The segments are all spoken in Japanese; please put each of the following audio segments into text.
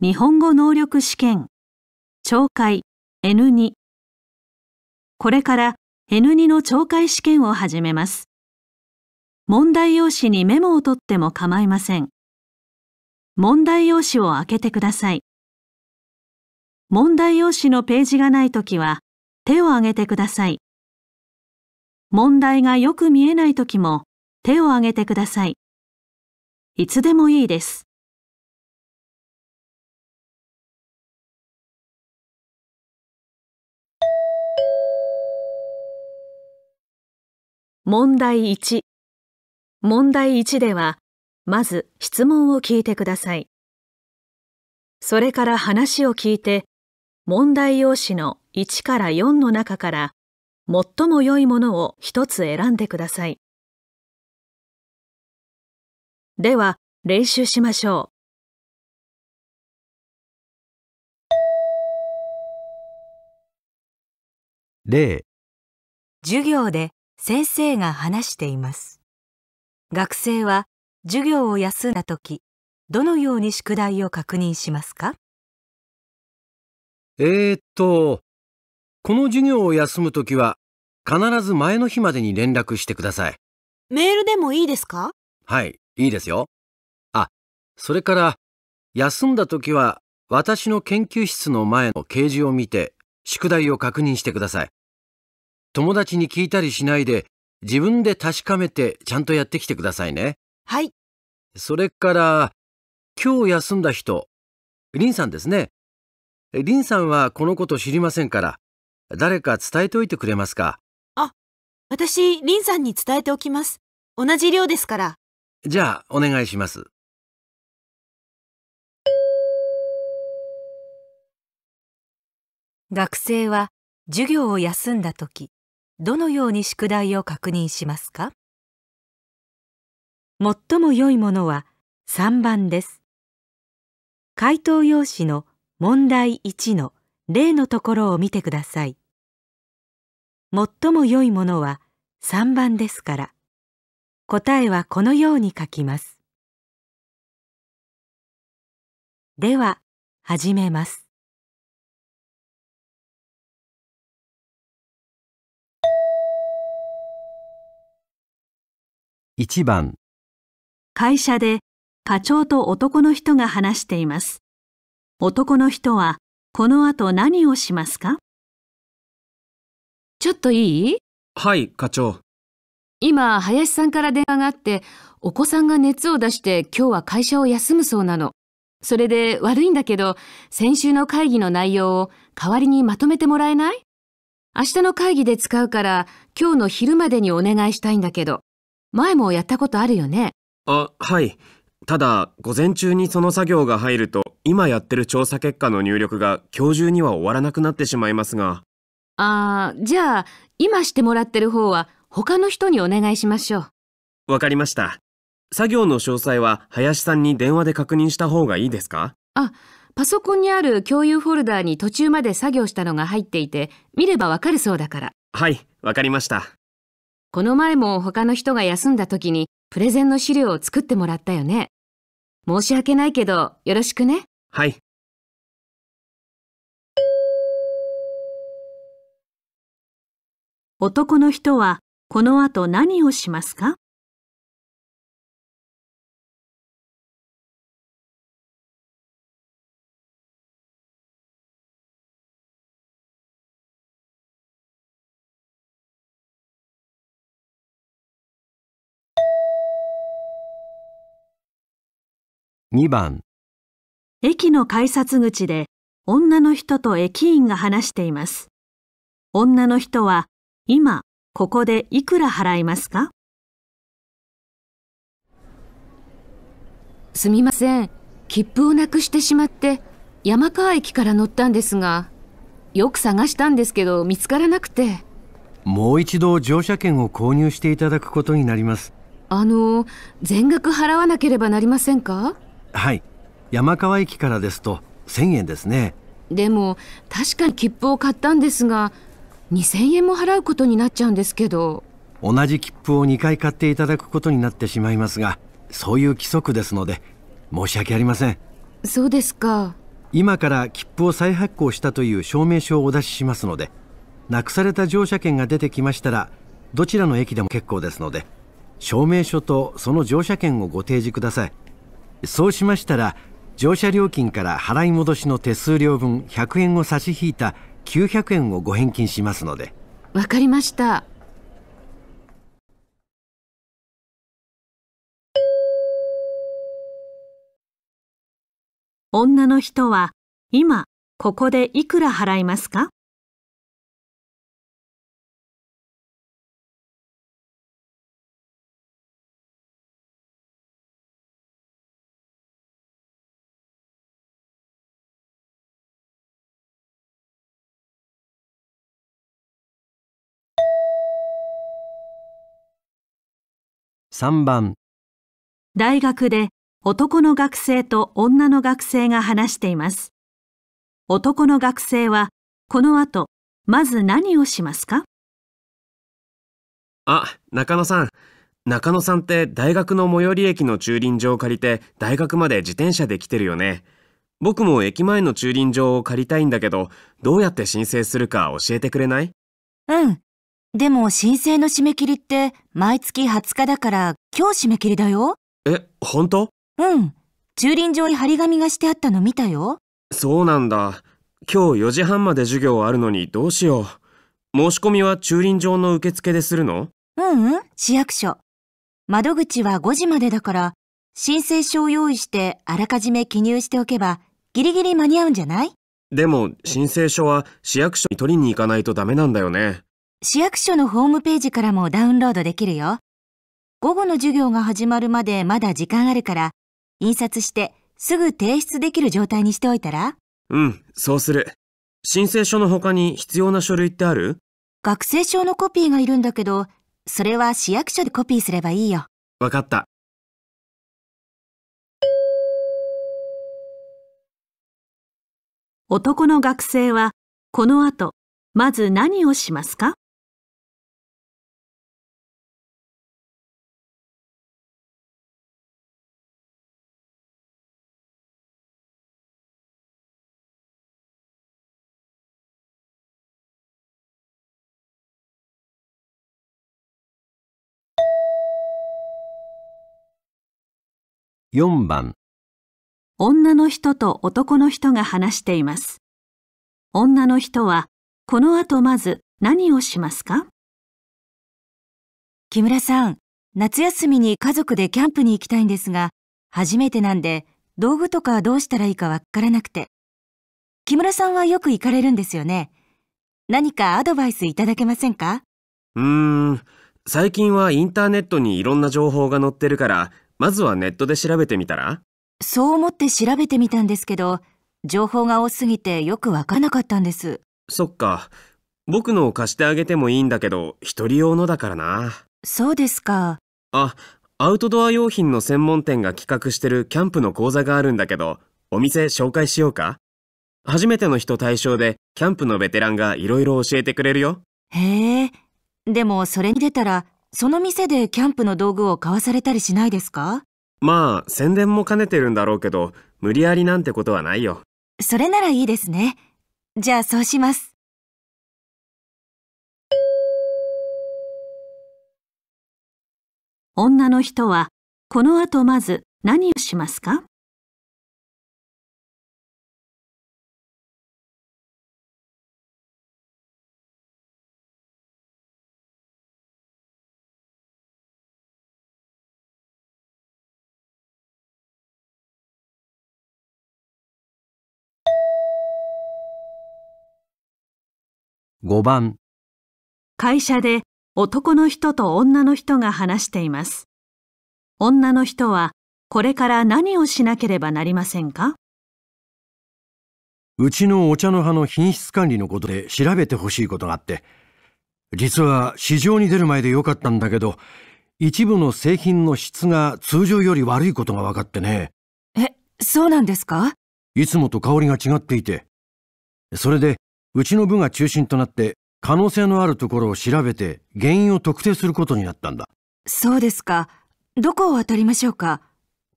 日本語能力試験、懲戒 N2。これから N2 の懲戒試験を始めます。問題用紙にメモを取っても構いません。問題用紙を開けてください。問題用紙のページがないときは手を挙げてください。問題がよく見えないときも手を挙げてください。いつでもいいです。問題1問題1ではまず質問を聞いてくださいそれから話を聞いて問題用紙の1から4の中から最も良いものを一つ選んでくださいでは練習しましょう例授業で先生が話しています学生は授業を休んだ時どのように宿題を確認しますかえー、っとこの授業を休む時は必ず前の日までに連絡してくださいメールでもいいですかはいいいですよあそれから休んだ時は私の研究室の前の掲示を見て宿題を確認してください友達に聞いたりしないで、自分で確かめてちゃんとやってきてくださいね。はい。それから、今日休んだ人、リンさんですね。リンさんはこのこと知りませんから、誰か伝えておいてくれますか。あ、私、リンさんに伝えておきます。同じ量ですから。じゃあ、お願いします。学生は授業を休んだ時どのように宿題を確認しますか最も良いものは3番です。回答用紙の問題1の例のところを見てください。最も良いものは3番ですから、答えはこのように書きます。では、始めます。1番会社で課長と男の人が話しています。男の人はこの後何をしますかちょっといいはい課長今林さんから電話があってお子さんが熱を出して今日は会社を休むそうなのそれで悪いんだけど先週の会議の内容を代わりにまとめてもらえない明日の会議で使うから今日の昼までにお願いしたいんだけど前もやったことあるよねあ、はい。ただ、午前中にその作業が入ると、今やってる調査結果の入力が今日中には終わらなくなってしまいますが。あー、じゃあ、今してもらってる方は他の人にお願いしましょう。わかりました。作業の詳細は林さんに電話で確認した方がいいですかあ、パソコンにある共有フォルダーに途中まで作業したのが入っていて、見ればわかるそうだから。はい、わかりました。この前も他の人が休んだ時にプレゼンの資料を作ってもらったよね。申し訳ないけど、よろしくね。はい。男の人はこの後何をしますか2番駅の改札口で女の人と駅員が話しています。女の人は今ここでいくら払いますかすみません。切符をなくしてしまって山川駅から乗ったんですが、よく探したんですけど見つからなくて。もう一度乗車券を購入していただくことになります。あの、全額払わなければなりませんかはい山川駅からですと1000円ですねでも確かに切符を買ったんですが2000円も払うことになっちゃうんですけど同じ切符を2回買っていただくことになってしまいますがそういう規則ですので申し訳ありませんそうですか今から切符を再発行したという証明書をお出ししますのでなくされた乗車券が出てきましたらどちらの駅でも結構ですので証明書とその乗車券をご提示くださいそうしましたら乗車料金から払い戻しの手数料分100円を差し引いた900円をご返金しますのでわかりました女の人は今ここでいくら払いますか3番大学で男の学生と女の学生が話しています。男の学生はこの後まず何をしますかあ、中野さん。中野さんって大学の最寄り駅の駐輪場を借りて大学まで自転車で来てるよね。僕も駅前の駐輪場を借りたいんだけど、どうやって申請するか教えてくれないうん。でも申請の締め切りって毎月20日だから今日締め切りだよ。え、本当うん。駐輪場に張り紙がしてあったの見たよ。そうなんだ。今日4時半まで授業あるのにどうしよう。申し込みは駐輪場の受付でするのうんうん、市役所。窓口は5時までだから、申請書を用意してあらかじめ記入しておけばギリギリ間に合うんじゃないでも申請書は市役所に取りに行かないとダメなんだよね。市役所のホームページからもダウンロードできるよ。午後の授業が始まるまでまだ時間あるから、印刷してすぐ提出できる状態にしておいたらうん、そうする。申請書の他に必要な書類ってある学生証のコピーがいるんだけど、それは市役所でコピーすればいいよ。わかった。男の学生はこの後まず何をしますか4番女の人と男の人が話しています。女の人は、この後まず何をしますか木村さん、夏休みに家族でキャンプに行きたいんですが、初めてなんで、道具とかどうしたらいいかわからなくて。木村さんはよく行かれるんですよね。何かアドバイスいただけませんかうーん、最近はインターネットにいろんな情報が載ってるから、まずはネットで調べてみたらそう思って調べてみたんですけど、情報が多すぎてよくわかなかったんです。そっか。僕のを貸してあげてもいいんだけど、一人用のだからな。そうですか。あ、アウトドア用品の専門店が企画してるキャンプの講座があるんだけど、お店紹介しようか初めての人対象で、キャンプのベテランがいろいろ教えてくれるよ。へえ。でもそれに出たらその店でキャンプの道具を買わされたりしないですかまあ、宣伝も兼ねてるんだろうけど、無理やりなんてことはないよ。それならいいですね。じゃあそうします。女の人は、この後まず何をしますか5番会社で男の人と女の人が話しています。女の人はこれから何をしなければなりませんかうちのお茶の葉の品質管理のことで調べてほしいことがあって、実は市場に出る前でよかったんだけど、一部の製品の質が通常より悪いことが分かってね。え、そうなんですかいつもと香りが違っていて。それでうちの部が中心となって可能性のあるところを調べて原因を特定することになったんだそうですかどこを渡りましょうか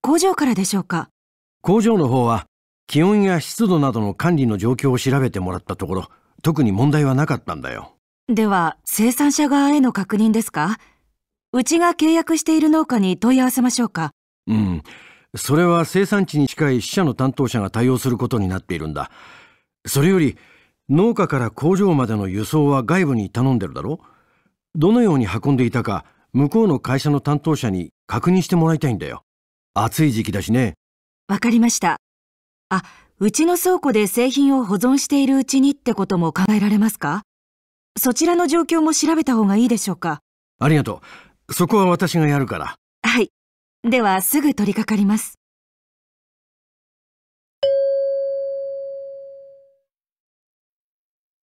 工場からでしょうか工場の方は気温や湿度などの管理の状況を調べてもらったところ特に問題はなかったんだよでは生産者側への確認ですかうちが契約している農家に問い合わせましょうかうんそれは生産地に近い支社の担当者が対応することになっているんだそれより農家から工場までの輸送は外部に頼んでるだろどのように運んでいたか向こうの会社の担当者に確認してもらいたいんだよ暑い時期だしねわかりましたあうちの倉庫で製品を保存しているうちにってことも考えられますかそちらの状況も調べた方がいいでしょうかありがとうそこは私がやるからはいではすぐ取り掛かります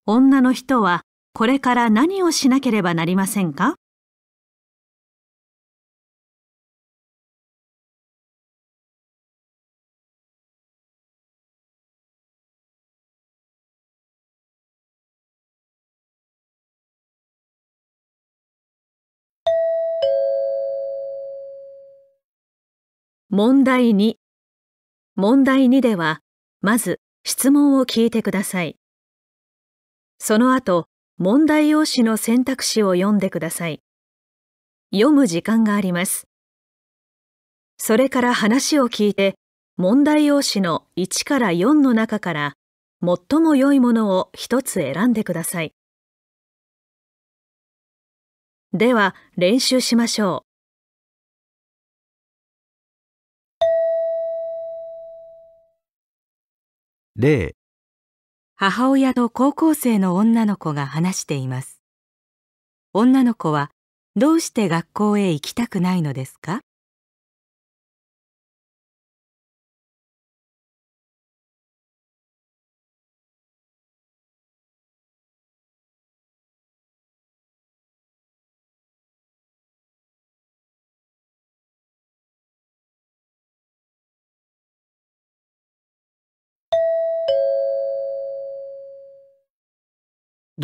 女の人はこれから何をしなければなりませんか問題2問題2ではまず質問を聞いてください。その後、問題用紙の選択肢を読んでください。読む時間があります。それから話を聞いて、問題用紙の1から4の中から、最も良いものを一つ選んでください。では、練習しましょう。例母親と高校生の女の子が話しています女の子はどうして学校へ行きたくないのですか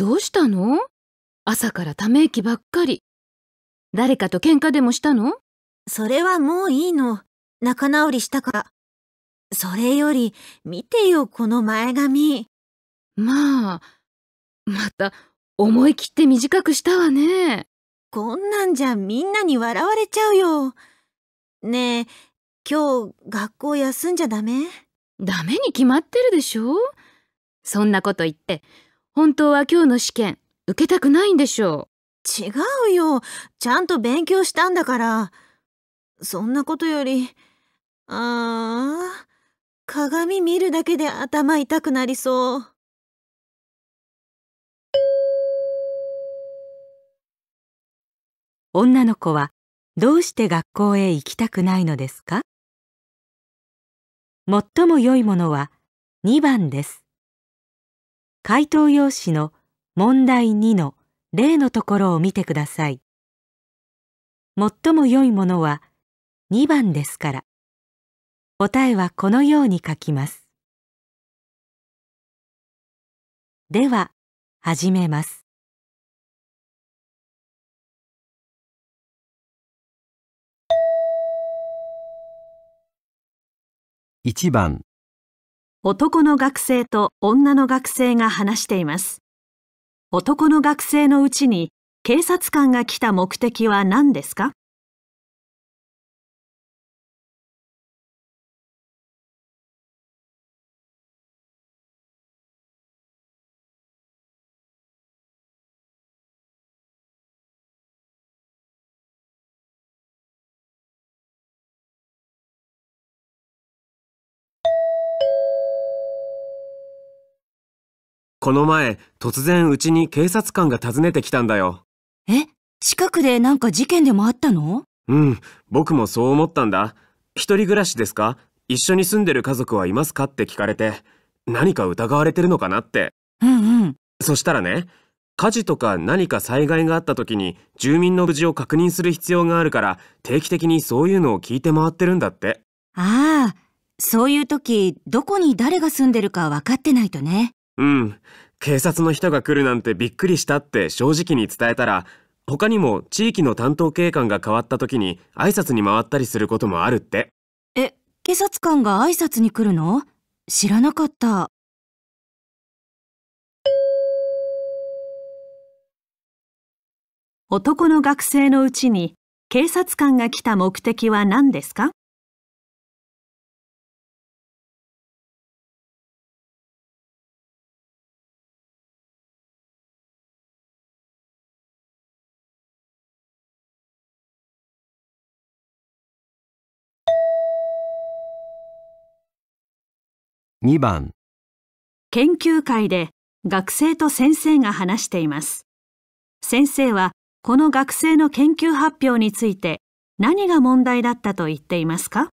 どうしたの朝からため息ばっかり。誰かと喧嘩でもしたのそれはもういいの。仲直りしたから。それより、見てよ、この前髪。まあ、また、思い切って短くしたわね。こんなんじゃみんなに笑われちゃうよ。ねえ、今日、学校休んじゃダメダメに決まってるでしょそんなこと言って、本当は今日の試験受けたくないんでしょう違うよちゃんと勉強したんだからそんなことよりあー鏡見るだけで頭痛くなりそう女の子はどうして学校へ行きたくないのですか最も良いものは2番です回答用紙の問題2の例のところを見てください。最も良いものは2番ですから。答えはこのように書きます。では、始めます。1番男の学生と女の学生が話しています。男の学生のうちに警察官が来た目的は何ですかこの前、突然うちに警察官が訪ねてきたんだよ。え近くでなんか事件でもあったのうん、僕もそう思ったんだ。一人暮らしですか一緒に住んでる家族はいますかって聞かれて、何か疑われてるのかなって。うんうん。そしたらね、火事とか何か災害があった時に住民の無事を確認する必要があるから定期的にそういうのを聞いて回ってるんだって。ああ、そういう時どこに誰が住んでるか分かってないとね。うん、警察の人が来るなんてびっくりしたって正直に伝えたら、他にも地域の担当警官が変わった時に挨拶に回ったりすることもあるって。え、警察官が挨拶に来るの知らなかった。男の学生のうちに警察官が来た目的は何ですか2番研究会で学生と先生が話しています。先生はこの学生の研究発表について何が問題だったと言っていますか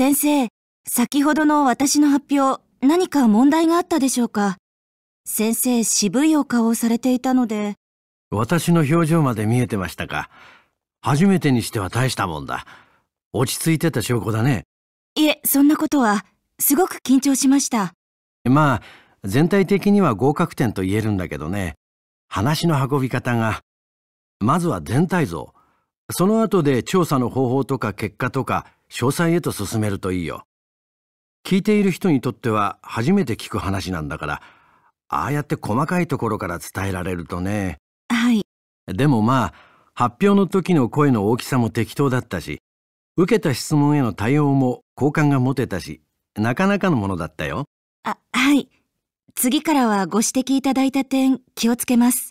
先生、先ほどの私の発表、何か問題があったでしょうか先生、渋いお顔をされていたので。私の表情まで見えてましたか。初めてにしては大したもんだ。落ち着いてた証拠だね。いえ、そんなことは、すごく緊張しました。まあ、全体的には合格点と言えるんだけどね。話の運び方が、まずは全体像。その後で調査の方法とか結果とか、詳細へと進めるといいよ。聞いている人にとっては初めて聞く話なんだから、ああやって細かいところから伝えられるとね。はい。でもまあ、発表の時の声の大きさも適当だったし、受けた質問への対応も好感が持てたし、なかなかのものだったよ。あ、はい。次からはご指摘いただいた点気をつけます。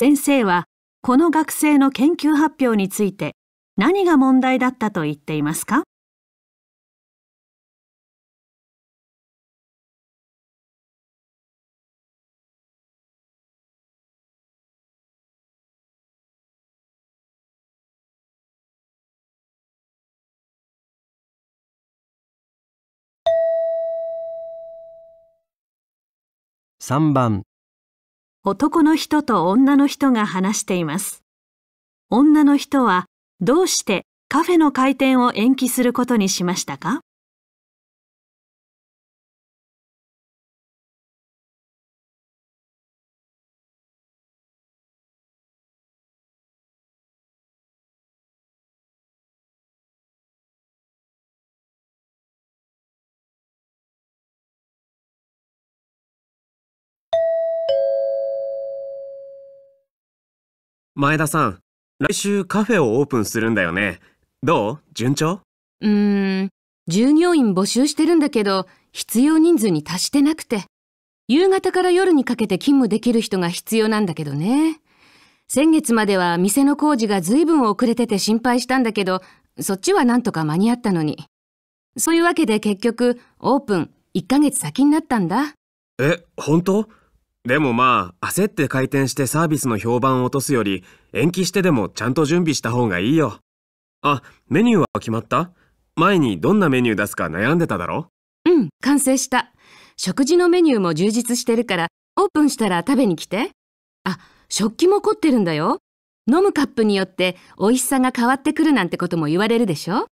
先生はこの学生の研究発表について何が問題だったと言っていますか3番男の人と女の人が話しています。女の人はどうしてカフェの開店を延期することにしましたか前田さん、来週カフェをオープンするんだよね。どう順調うーん、従業員募集してるんだけど、必要人数に達してなくて。夕方から夜にかけて勤務できる人が必要なんだけどね。先月までは店の工事が随分遅れてて心配したんだけど、そっちはなんとか間に合ったのに。そういうわけで結局、オープン1ヶ月先になったんだ。え、本当でもまあ、焦って回転してサービスの評判を落とすより、延期してでもちゃんと準備した方がいいよ。あ、メニューは決まった前にどんなメニュー出すか悩んでただろうん、完成した。食事のメニューも充実してるから、オープンしたら食べに来て。あ、食器も凝ってるんだよ。飲むカップによって美味しさが変わってくるなんてことも言われるでしょ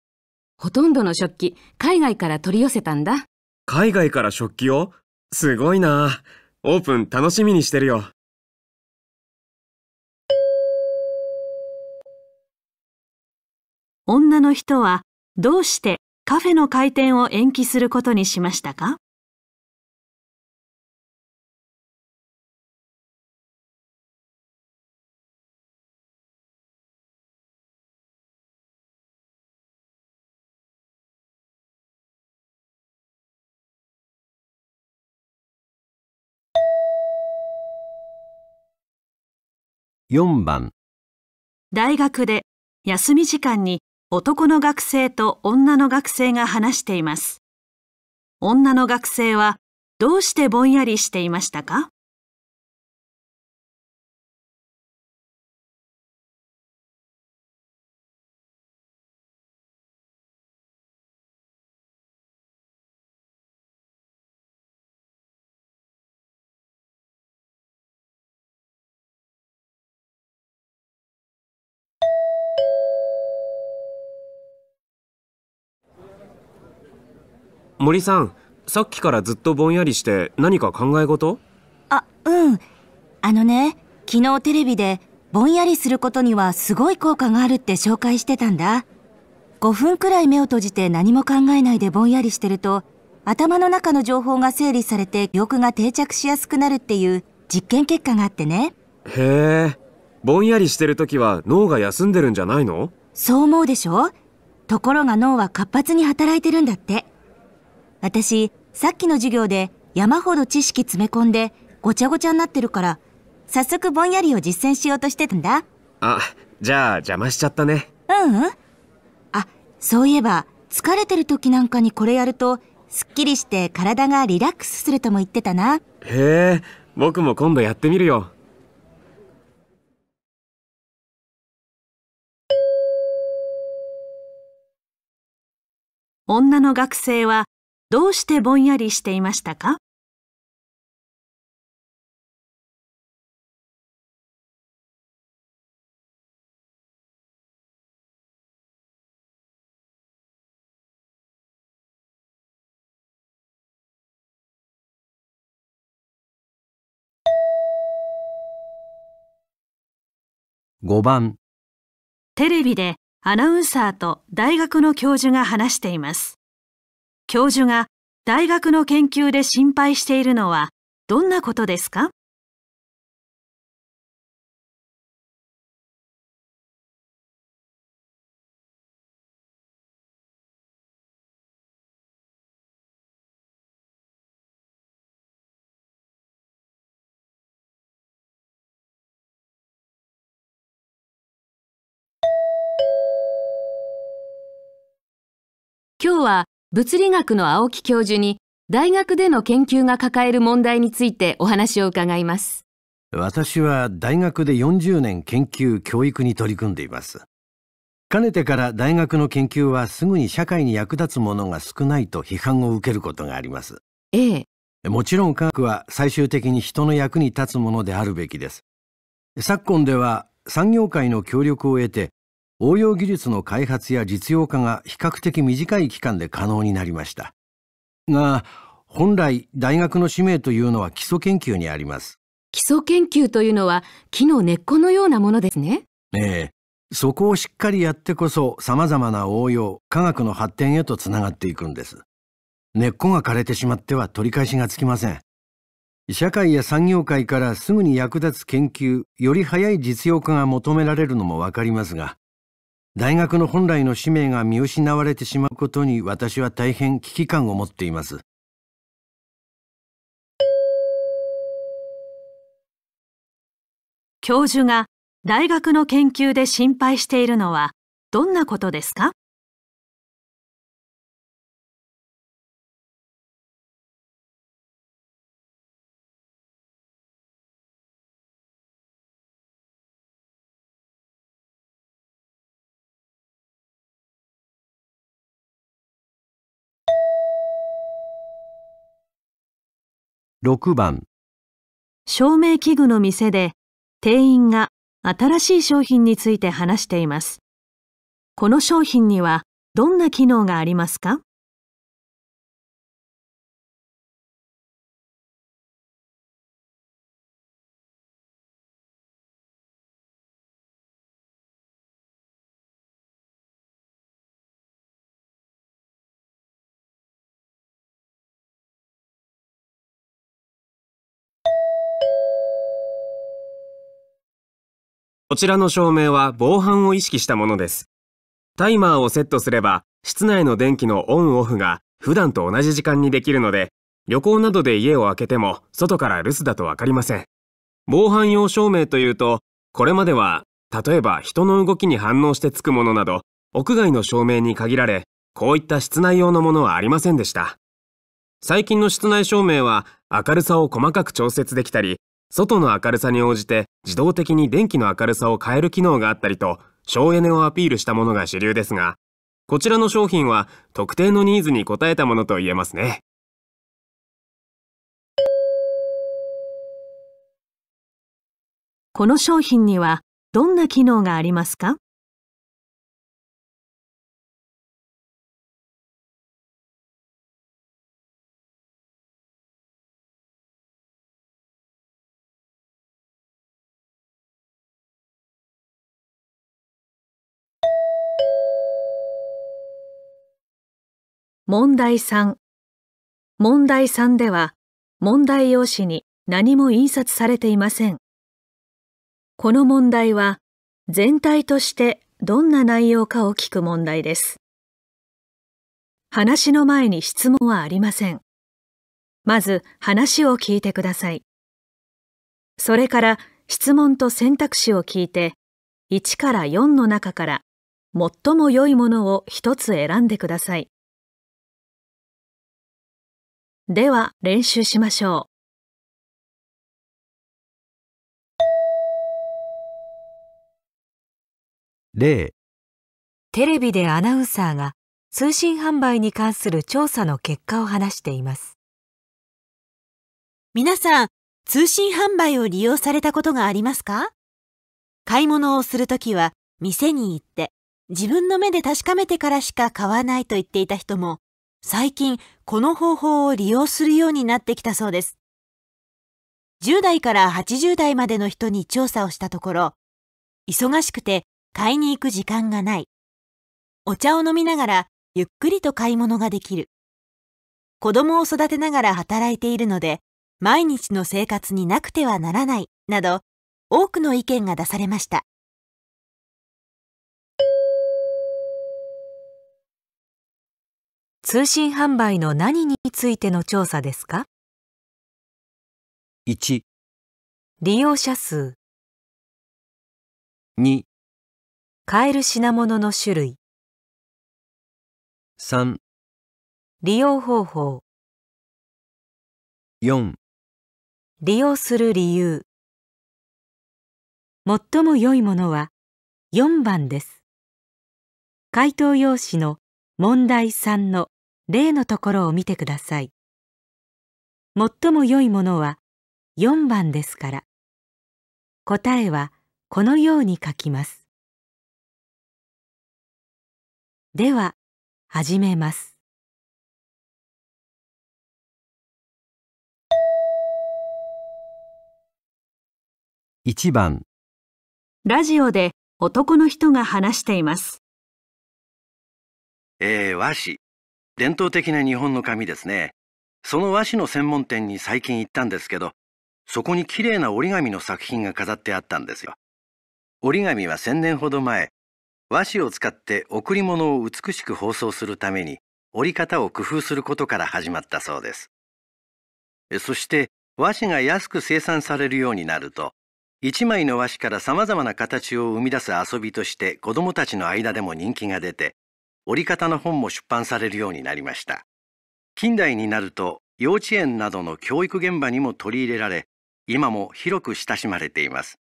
ほとんどの食器、海外から取り寄せたんだ。海外から食器をすごいな。オープン楽しみにしてるよ。女の人はどうしてカフェの開店を延期することにしましたか4番大学で休み時間に男の学生と女の学生が話しています。女の学生はどうしてぼんやりしていましたか森さんさっきからずっとぼんやりして何か考え事あうんあのね昨日テレビでぼんやりすることにはすごい効果があるって紹介してたんだ5分くらい目を閉じて何も考えないでぼんやりしてると頭の中の情報が整理されて記憶が定着しやすくなるっていう実験結果があってねへえぼんやりしてる時は脳が休んでるんじゃないのそう思うでしょところが脳は活発に働いてるんだって私、さっきの授業で山ほど知識詰め込んでごちゃごちゃになってるから、早速ぼんやりを実践しようとしてたんだ。あ、じゃあ邪魔しちゃったね。うん、うん、あ、そういえば、疲れてる時なんかにこれやると、すっきりして体がリラックスするとも言ってたな。へえ、僕も今度やってみるよ。女の学生はどうしてぼんやりしていましたか5番テレビでアナウンサーと大学の教授が話しています。教授が大学の研究で心配しているのはどんなことですか今日は物理学の青木教授に大学での研究が抱える問題についてお話を伺います私は大学で40年研究教育に取り組んでいますかねてから大学の研究はすぐに社会に役立つものが少ないと批判を受けることがありますええもちろん科学は最終的に人の役に立つものであるべきです昨今では産業界の協力を得て応用技術の開発や実用化が比較的短い期間で可能になりましたが本来大学の使命というのは基礎研究にあります基礎研究というのは木の根っこのようなものですねええそこをしっかりやってこそ様々な応用科学の発展へとつながっていくんです根っこが枯れてしまっては取り返しがつきません社会や産業界からすぐに役立つ研究より早い実用化が求められるのもわかりますが大学の本来の使命が見失われてしまうことに私は大変危機感を持っています。教授が大学の研究で心配しているのはどんなことですか6番照明器具の店で店員が新しい商品について話しています。この商品にはどんな機能がありますかこちらの照明は防犯を意識したものです。タイマーをセットすれば、室内の電気のオンオフが普段と同じ時間にできるので、旅行などで家を開けても外から留守だとわかりません。防犯用照明というと、これまでは、例えば人の動きに反応してつくものなど、屋外の照明に限られ、こういった室内用のものはありませんでした。最近の室内照明は明るさを細かく調節できたり、外の明るさに応じて自動的に電気の明るさを変える機能があったりと省エネをアピールしたものが主流ですが、こちらの商品は特定のニーズに応えたものと言えますね。この商品にはどんな機能がありますか問題3問題3では問題用紙に何も印刷されていませんこの問題は全体としてどんな内容かを聞く問題です話の前に質問はありませんまず話を聞いてくださいそれから質問と選択肢を聞いて1から4の中から最も良いものを1つ選んでくださいでは練習しましょう。例テレビでアナウンサーが通信販売に関する調査の結果を話しています。皆さん、通信販売を利用されたことがありますか買い物をするときは店に行って自分の目で確かめてからしか買わないと言っていた人も最近この方法を利用するようになってきたそうです。10代から80代までの人に調査をしたところ、忙しくて買いに行く時間がない。お茶を飲みながらゆっくりと買い物ができる。子供を育てながら働いているので、毎日の生活になくてはならない、など、多くの意見が出されました。通信販売の何についての調査ですか ?1、利用者数、2、買える品物の種類、3、利用方法、4、利用する理由。最も良いものは4番です。回答用紙の問題3の例のところを見てください。最も良いものは4番ですから。答えはこのように書きます。では、始めます。1番ラジオで男の人が話しています。ええー、和紙。伝統的な日本の紙ですね。その和紙の専門店に最近行ったんですけど、そこに綺麗な折り紙の作品が飾ってあったんですよ。折り紙は1000年ほど前、和紙を使って贈り物を美しく包装するために折り方を工夫することから始まったそうです。そして和紙が安く生産されるようになると、一枚の和紙から様々な形を生み出す遊びとして子どもたちの間でも人気が出て、折り方の本も出版されるようになりました近代になると幼稚園などの教育現場にも取り入れられ今も広く親しまれています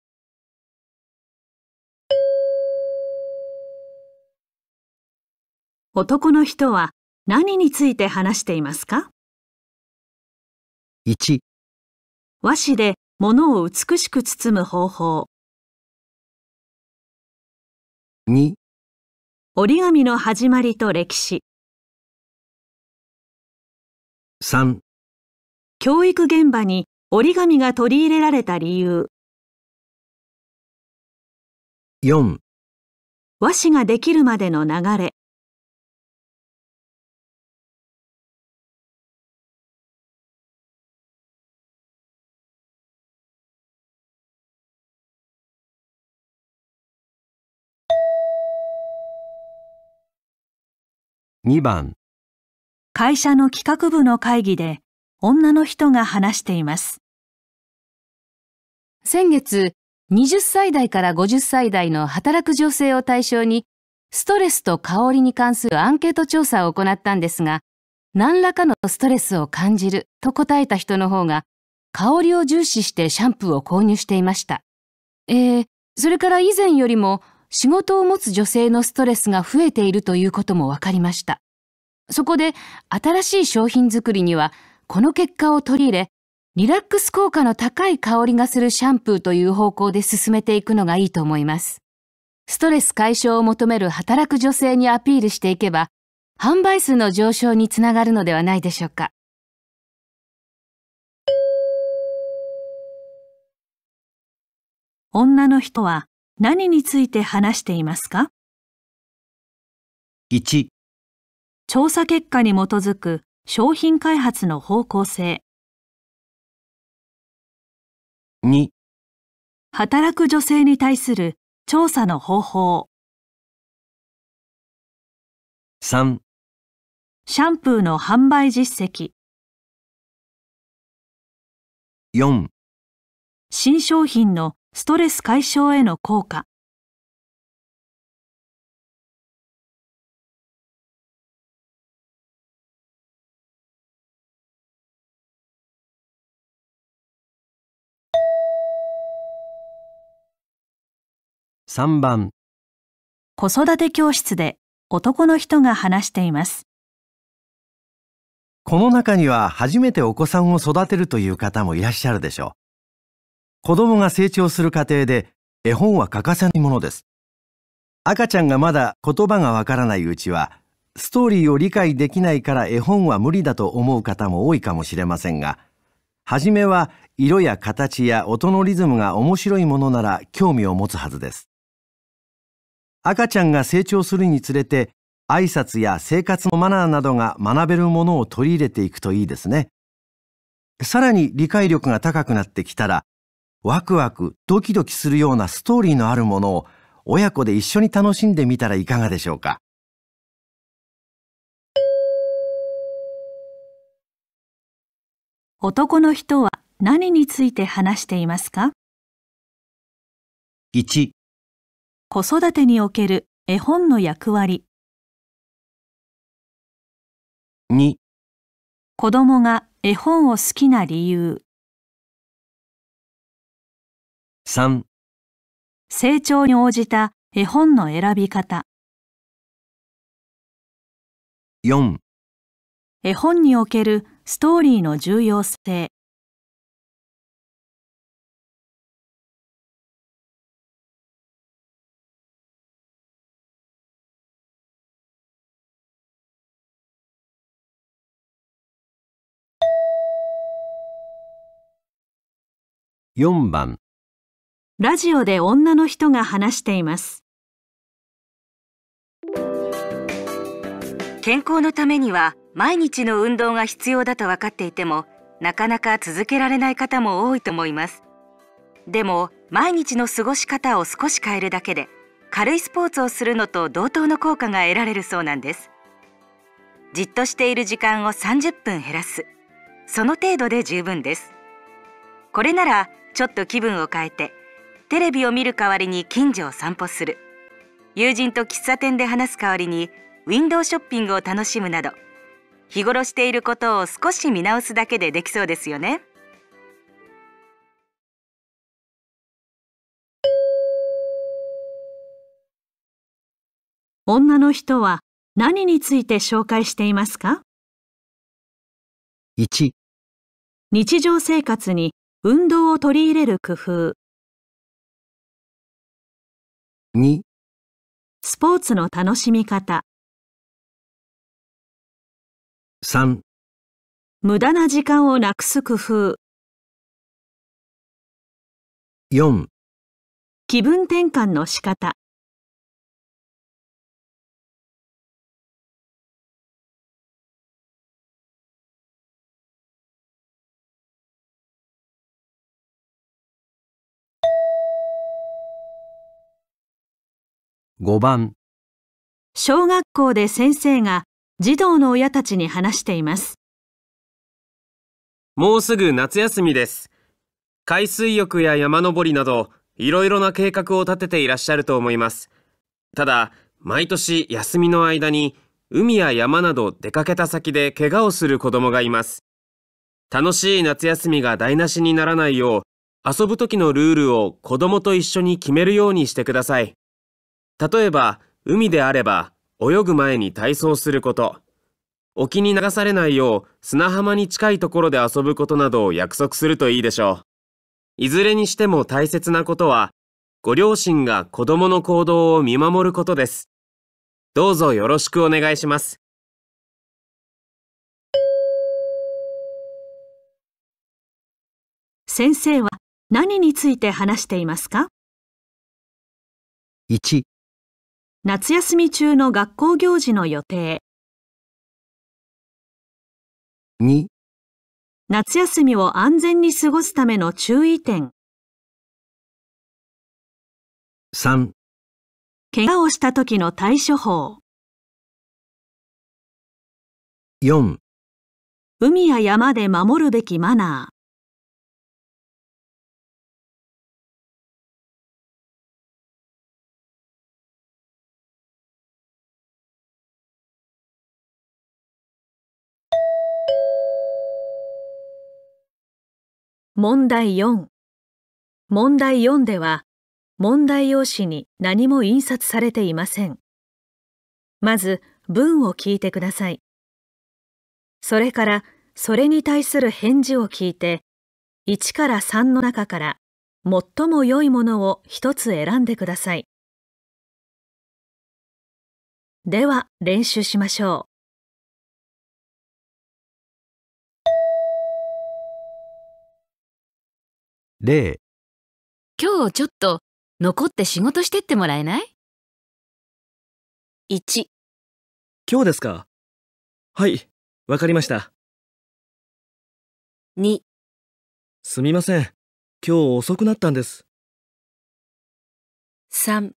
男の人は何について話していますか 1, 和紙で物を美しく包む方法 2, 2折り紙の始まりと歴史3教育現場に折り紙が取り入れられた理由4和紙ができるまでの流れ2番会社の企画部の会議で女の人が話しています。先月、20歳代から50歳代の働く女性を対象に、ストレスと香りに関するアンケート調査を行ったんですが、何らかのストレスを感じると答えた人の方が、香りを重視してシャンプーを購入していました。えー、それから以前よりも仕事を持つ女性のストレスが増えているということも分かりました。そこで新しい商品作りにはこの結果を取り入れ、リラックス効果の高い香りがするシャンプーという方向で進めていくのがいいと思います。ストレス解消を求める働く女性にアピールしていけば、販売数の上昇につながるのではないでしょうか。女の人は何について話していますか ?1 調査結果に基づく商品開発の方向性2働く女性に対する調査の方法3シャンプーの販売実績4新商品のストレス解消への効果3番子育て教室で男の人が話していますこの中には初めてお子さんを育てるという方もいらっしゃるでしょう子供が成長する過程で絵本は欠かせないものです。赤ちゃんがまだ言葉がわからないうちは、ストーリーを理解できないから絵本は無理だと思う方も多いかもしれませんが、はじめは色や形や音のリズムが面白いものなら興味を持つはずです。赤ちゃんが成長するにつれて、挨拶や生活のマナーなどが学べるものを取り入れていくといいですね。さらに理解力が高くなってきたら、ワクワクドキドキするようなストーリーのあるものを親子で一緒に楽しんでみたらいかがでしょうか。男の人は何について話していますか ?1 子育てにおける絵本の役割2子供が絵本を好きな理由3成長に応じた絵本の選び方4絵本におけるストーリーの重要性4番ラジオで女の人が話しています。健康のためには毎日の運動が必要だと分かっていても、なかなか続けられない方も多いと思います。でも、毎日の過ごし方を少し変えるだけで、軽いスポーツをするのと同等の効果が得られるそうなんです。じっとしている時間を30分減らす。その程度で十分です。これなら、ちょっと気分を変えてテレビを見る代わりに近所を散歩する友人と喫茶店で話す代わりにウィンドウショッピングを楽しむなど日頃していることを少し見直すだけでできそうですよね。女の人は何について紹介していますか 1, 日常生活に運動を取り入れる工夫2スポーツの楽しみ方3無駄な時間をなくす工夫4気分転換の仕方5番小学校で先生が児童の親たちに話していますもうすぐ夏休みです海水浴や山登りなどいろいろな計画を立てていらっしゃると思いますただ毎年休みの間に海や山など出かけた先で怪我をする子供がいます楽しい夏休みが台無しにならないよう遊ぶ時のルールを子供と一緒に決めるようにしてください例えば、海であれば、泳ぐ前に体操すること、沖に流されないよう砂浜に近いところで遊ぶことなどを約束するといいでしょう。いずれにしても大切なことは、ご両親が子供の行動を見守ることです。どうぞよろしくお願いします。先生は何について話していますか 1, 夏休み中の学校行事の予定。2夏休みを安全に過ごすための注意点。3怪我をした時の対処法。4海や山で守るべきマナー。問題4問題4では問題用紙に何も印刷されていませんまず文を聞いてくださいそれからそれに対する返事を聞いて1から3の中から最も良いものを一つ選んでくださいでは練習しましょう0今日ちょっと残って仕事してってもらえない ?1 今日ですかはい、わかりました。2すみません、今日遅くなったんです。3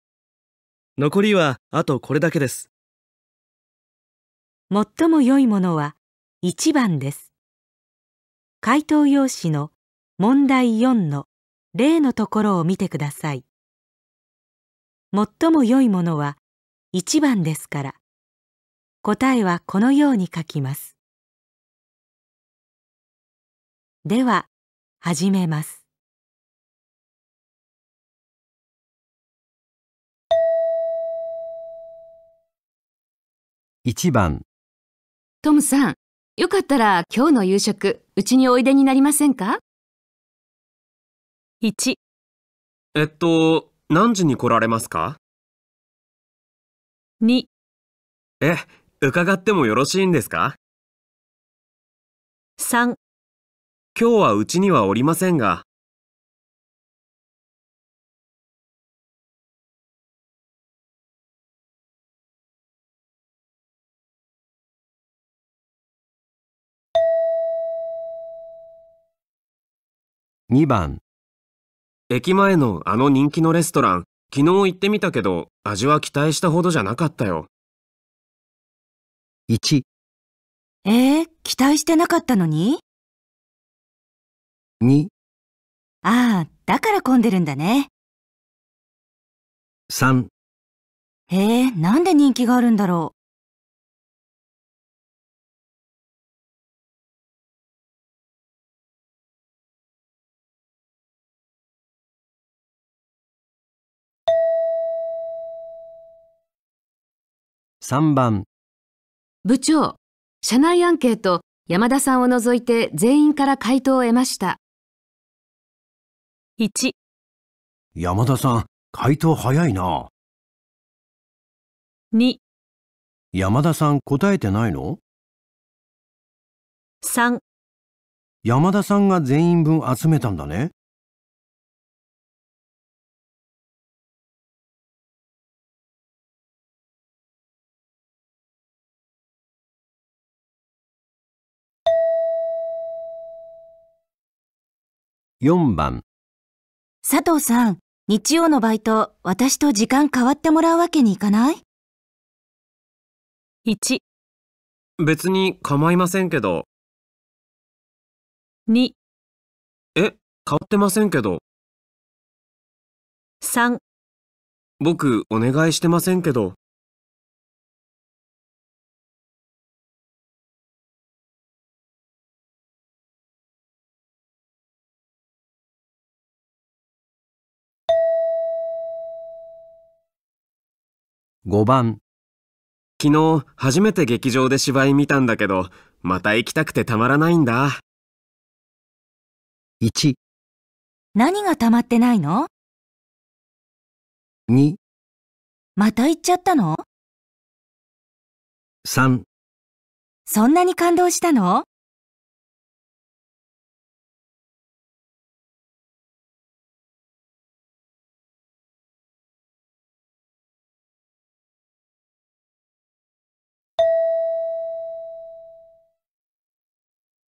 残りはあとこれだけです。最も良いものは1番です。回答用紙の問題4の例のところを見てください。最も良いものは1番ですから、答えはこのように書きます。では、始めます。1番トムさん、よかったら今日の夕食、うちにおいでになりませんか1えっと、何時に来られますか ?2 え、伺ってもよろしいんですか ?3 今日はうちにはおりませんが。2番駅前のあの人気のレストラン、昨日行ってみたけど、味は期待したほどじゃなかったよ。1、えー、期待してなかったのに2、ああ、だから混んでるんだね。3、へえー、なんで人気があるんだろう3番部長、社内アンケート、山田さんを除いて全員から回答を得ました。1山田さん、回答早いな。2山田さん答えてないの ?3 山田さんが全員分集めたんだね。4番佐藤さん、日曜のバイト、私と時間変わってもらうわけにいかない ?1、別に構いませんけど、2、え、変わってませんけど、3、僕お願いしてませんけど。5番昨日初めて劇場で芝居見たんだけどまた行きたくてたまらないんだ 1, 何がたまってないの2また行っちゃったの3そんなに感動したの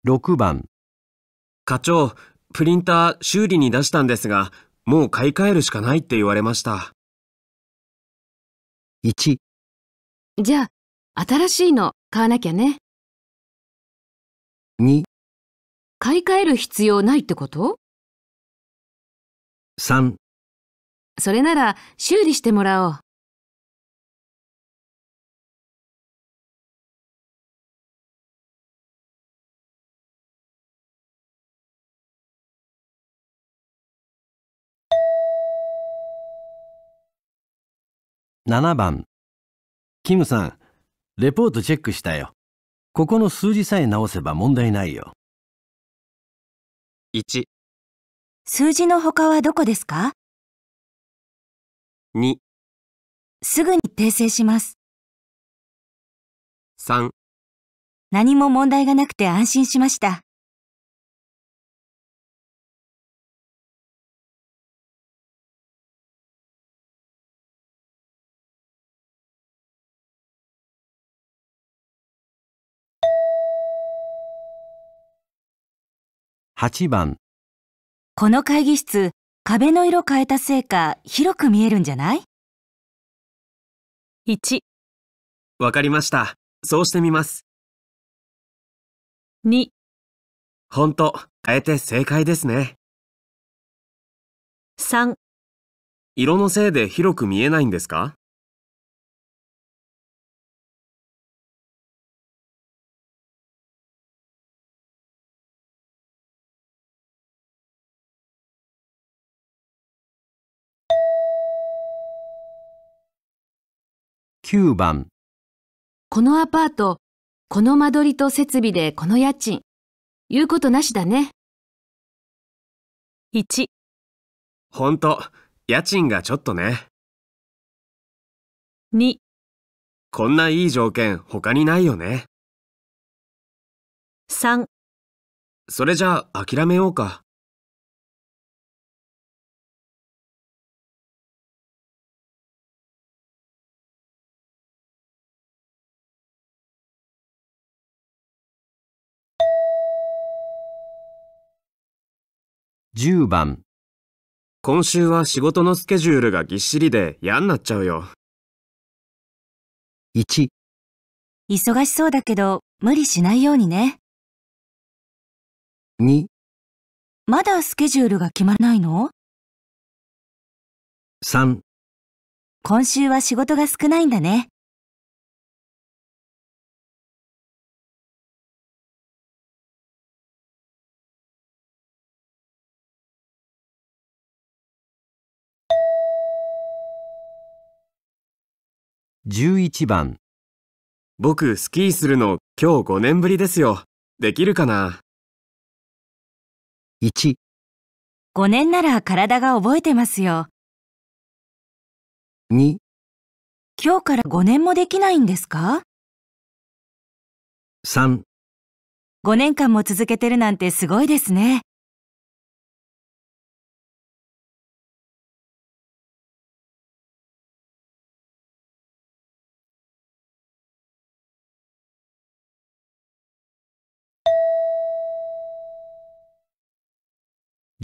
6番課長、プリンター修理に出したんですが、もう買い替えるしかないって言われました。1じゃあ、新しいの買わなきゃね。2買い替える必要ないってこと3それなら修理してもらおう。7番キムさんレポートチェックしたよここの数字さえ直せば問題ないよ1数字の他はどこですか2すぐに訂正します3何も問題がなくて安心しました8番この会議室、壁の色変えたせいか広く見えるんじゃない ?1、わかりました。そうしてみます。2、ほんと、変えて正解ですね。3、色のせいで広く見えないんですか9番このアパート、この間取りと設備でこの家賃。言うことなしだね。1、ほんと、家賃がちょっとね。2、こんないい条件他にないよね。3、それじゃあ諦めようか。10番今週は仕事のスケジュールがぎっしりで嫌になっちゃうよ。1忙しそうだけど無理しないようにね。2まだスケジュールが決まらないの3今週は仕事が少ないんだね。11番僕スキーするの今日5年ぶりですよ。できるかな ?1、5年なら体が覚えてますよ。2、今日から5年もできないんですか3、5年間も続けてるなんてすごいですね。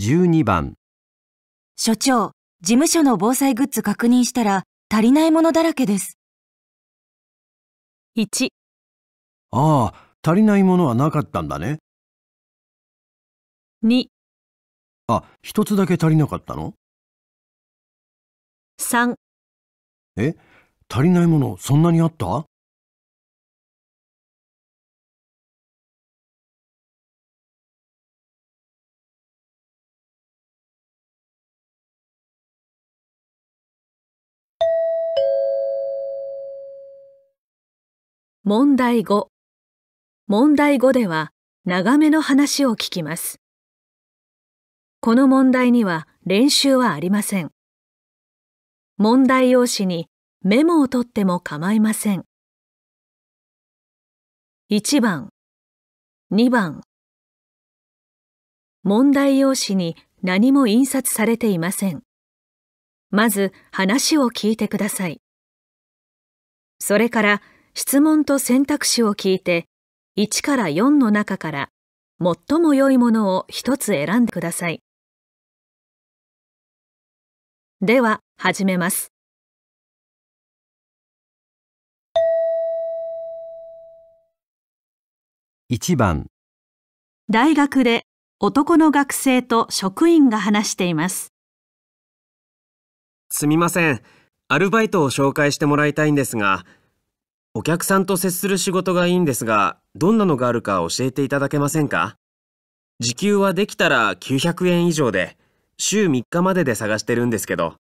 12番所長、事務所の防災グッズ確認したら足りないものだらけです。1ああ、足りないものはなかったんだね。2あ、一つだけ足りなかったの ?3 え、足りないものそんなにあった問題5問題5では長めの話を聞きますこの問題には練習はありません問題用紙にメモを取っても構いません1番2番問題用紙に何も印刷されていませんまず話を聞いてくださいそれから質問と選択肢を聞いて、1から4の中から最も良いものを一つ選んでください。では、始めます。1番大学で男の学生と職員が話しています。すみません。アルバイトを紹介してもらいたいんですが、お客さんと接する仕事がいいんですが、どんなのがあるか教えていただけませんか時給はできたら900円以上で、週3日までで探してるんですけど。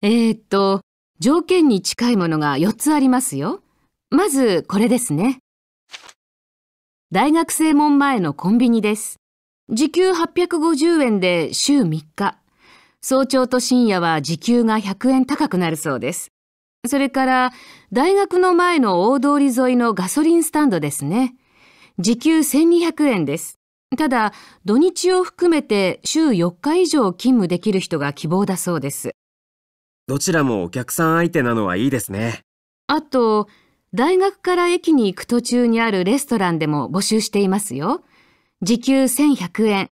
えー、っと、条件に近いものが4つありますよ。まず、これですね。大学生門前のコンビニです。時給850円で週3日。早朝と深夜は時給が100円高くなるそうです。それから、大学の前の大通り沿いのガソリンスタンドですね。時給1200円です。ただ、土日を含めて週4日以上勤務できる人が希望だそうです。どちらもお客さん相手なのはいいですね。あと、大学から駅に行く途中にあるレストランでも募集していますよ。時給1100円。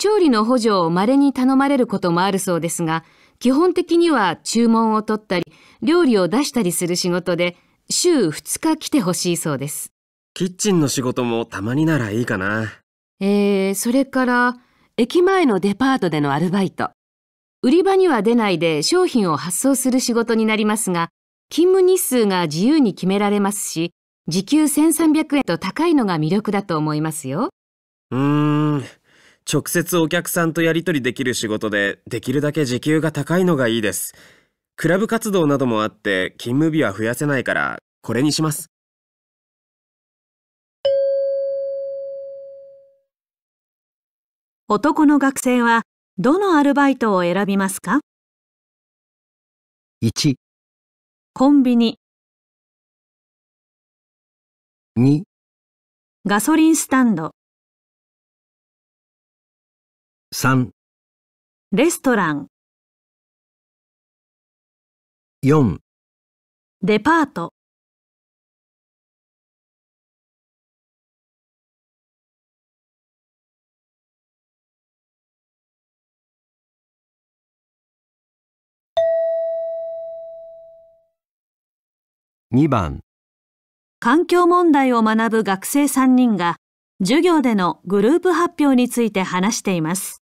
調理の補助を稀に頼まれることもあるそうですが、基本的には注文を取ったり、料理を出したりする仕事で、週2日来てほしいそうです。キッチンの仕事もたまにならいいかな。えー、それから、駅前のデパートでのアルバイト。売り場には出ないで商品を発送する仕事になりますが、勤務日数が自由に決められますし、時給1300円と高いのが魅力だと思いますよ。うーん、直接お客さんとやり取りできる仕事で、できるだけ時給が高いのがいいです。クラブ活動などもあって、勤務日は増やせないから、これにします。男の学生は、どのアルバイトを選びますか ?1、コンビニ。2、ガソリンスタンド。三、レストラン4デパート2番環境問題を学ぶ学生3人が授業でのグループ発表について話しています。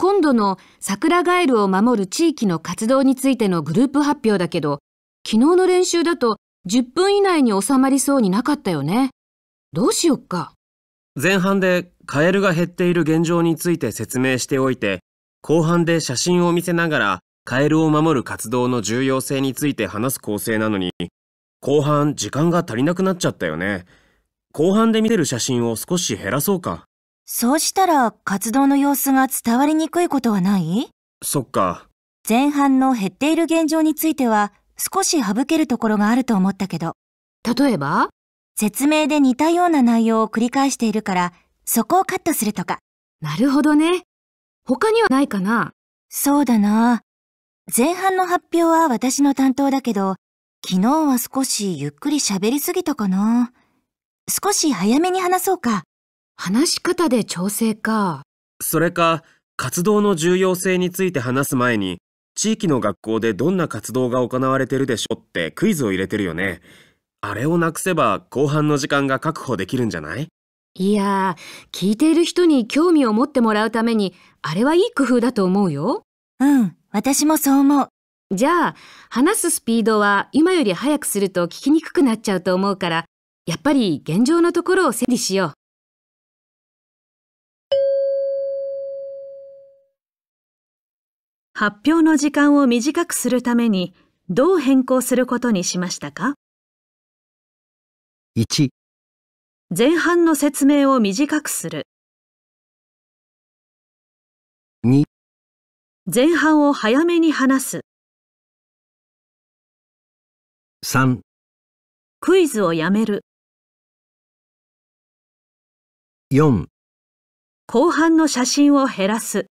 今度の桜ガエルを守る地域の活動についてのグループ発表だけど、昨日の練習だと10分以内に収まりそうになかったよね。どうしよっか。前半でカエルが減っている現状について説明しておいて、後半で写真を見せながらカエルを守る活動の重要性について話す構成なのに、後半時間が足りなくなっちゃったよね。後半で見てる写真を少し減らそうか。そうしたら活動の様子が伝わりにくいことはないそっか。前半の減っている現状については少し省けるところがあると思ったけど。例えば説明で似たような内容を繰り返しているから、そこをカットするとか。なるほどね。他にはないかなそうだな。前半の発表は私の担当だけど、昨日は少しゆっくり喋りすぎたかな。少し早めに話そうか。話し方で調整か。それか、活動の重要性について話す前に、地域の学校でどんな活動が行われてるでしょってクイズを入れてるよね。あれをなくせば後半の時間が確保できるんじゃないいや聞いている人に興味を持ってもらうために、あれはいい工夫だと思うよ。うん、私もそう思う。じゃあ、話すスピードは今より早くすると聞きにくくなっちゃうと思うから、やっぱり現状のところを整理しよう。発表の時間を短くするためにどう変更することにしましたか ?1 前半の説明を短くする2前半を早めに話す3クイズをやめる4後半の写真を減らす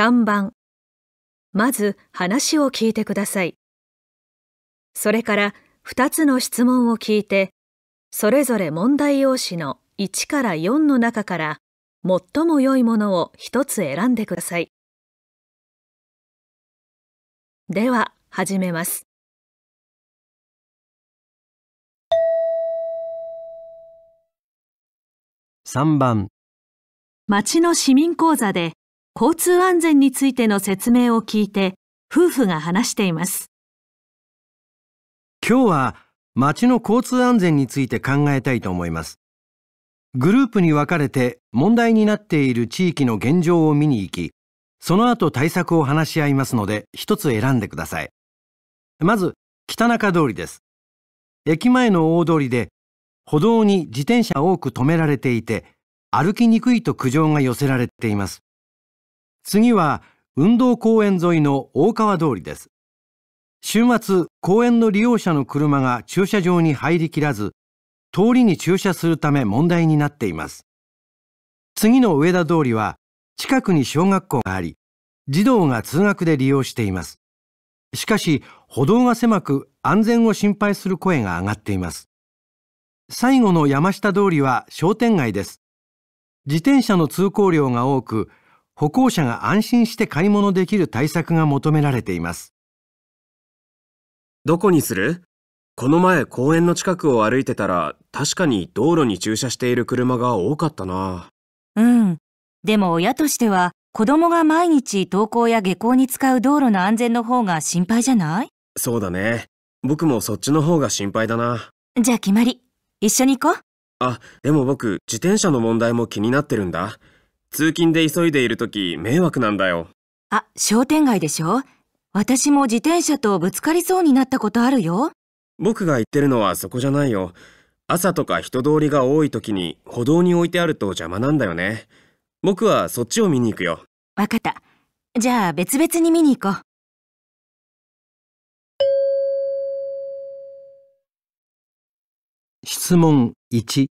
3番まず話を聞いてくださいそれから2つの質問を聞いてそれぞれ問題用紙の1から4の中から最も良いものを1つ選んでくださいでは始めます3番町の市民講座で交通安全についての説明を聞いて夫婦が話しています。今日は町の交通安全について考えたいと思います。グループに分かれて問題になっている地域の現状を見に行き、その後対策を話し合いますので一つ選んでください。まず、北中通りです。駅前の大通りで歩道に自転車多く止められていて歩きにくいと苦情が寄せられています。次は運動公園沿いの大川通りです。週末、公園の利用者の車が駐車場に入りきらず、通りに駐車するため問題になっています。次の上田通りは、近くに小学校があり、児童が通学で利用しています。しかし、歩道が狭く安全を心配する声が上がっています。最後の山下通りは商店街です。自転車の通行量が多く、歩行者が安心して買い物できる対策が求められています。どこにするこの前公園の近くを歩いてたら確かに道路に駐車している車が多かったな。うん。でも親としては子供が毎日登校や下校に使う道路の安全の方が心配じゃないそうだね。僕もそっちの方が心配だな。じゃあ決まり。一緒に行こう。あ、でも僕自転車の問題も気になってるんだ。通勤で急いでいる時迷惑なんだよ。あ、商店街でしょ私も自転車とぶつかりそうになったことあるよ。僕が言ってるのはそこじゃないよ。朝とか人通りが多い時に歩道に置いてあると邪魔なんだよね。僕はそっちを見に行くよ。わかった。じゃあ別々に見に行こう。質問1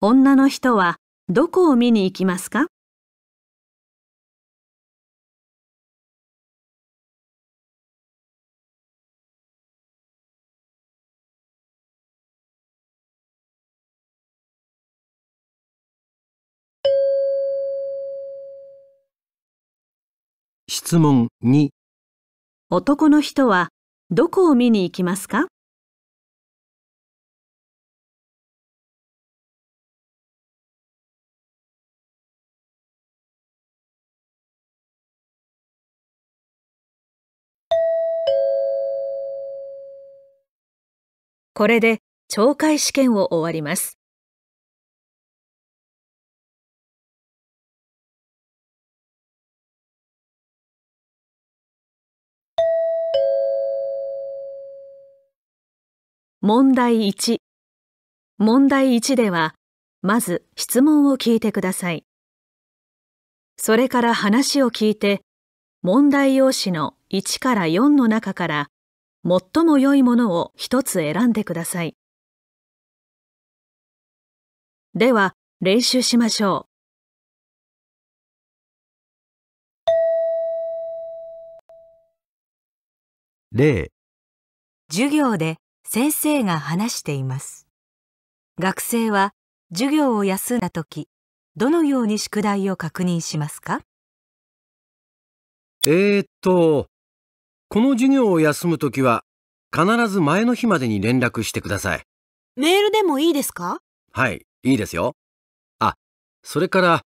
女の人はどこを見に行きますか質問2男の人はどこを見に行きますかこれで懲戒試験を終わります。問題1問題1ではまず質問を聞いてくださいそれから話を聞いて問題用紙の1から4の中から最も良いものを一つ選んでください。では、練習しましょう。例授業で先生が話しています。学生は授業を休んだ時、どのように宿題を確認しますかえー、っと、この授業を休むときは、必ず前の日までに連絡してください。メールでもいいですかはい、いいですよ。あ、それから、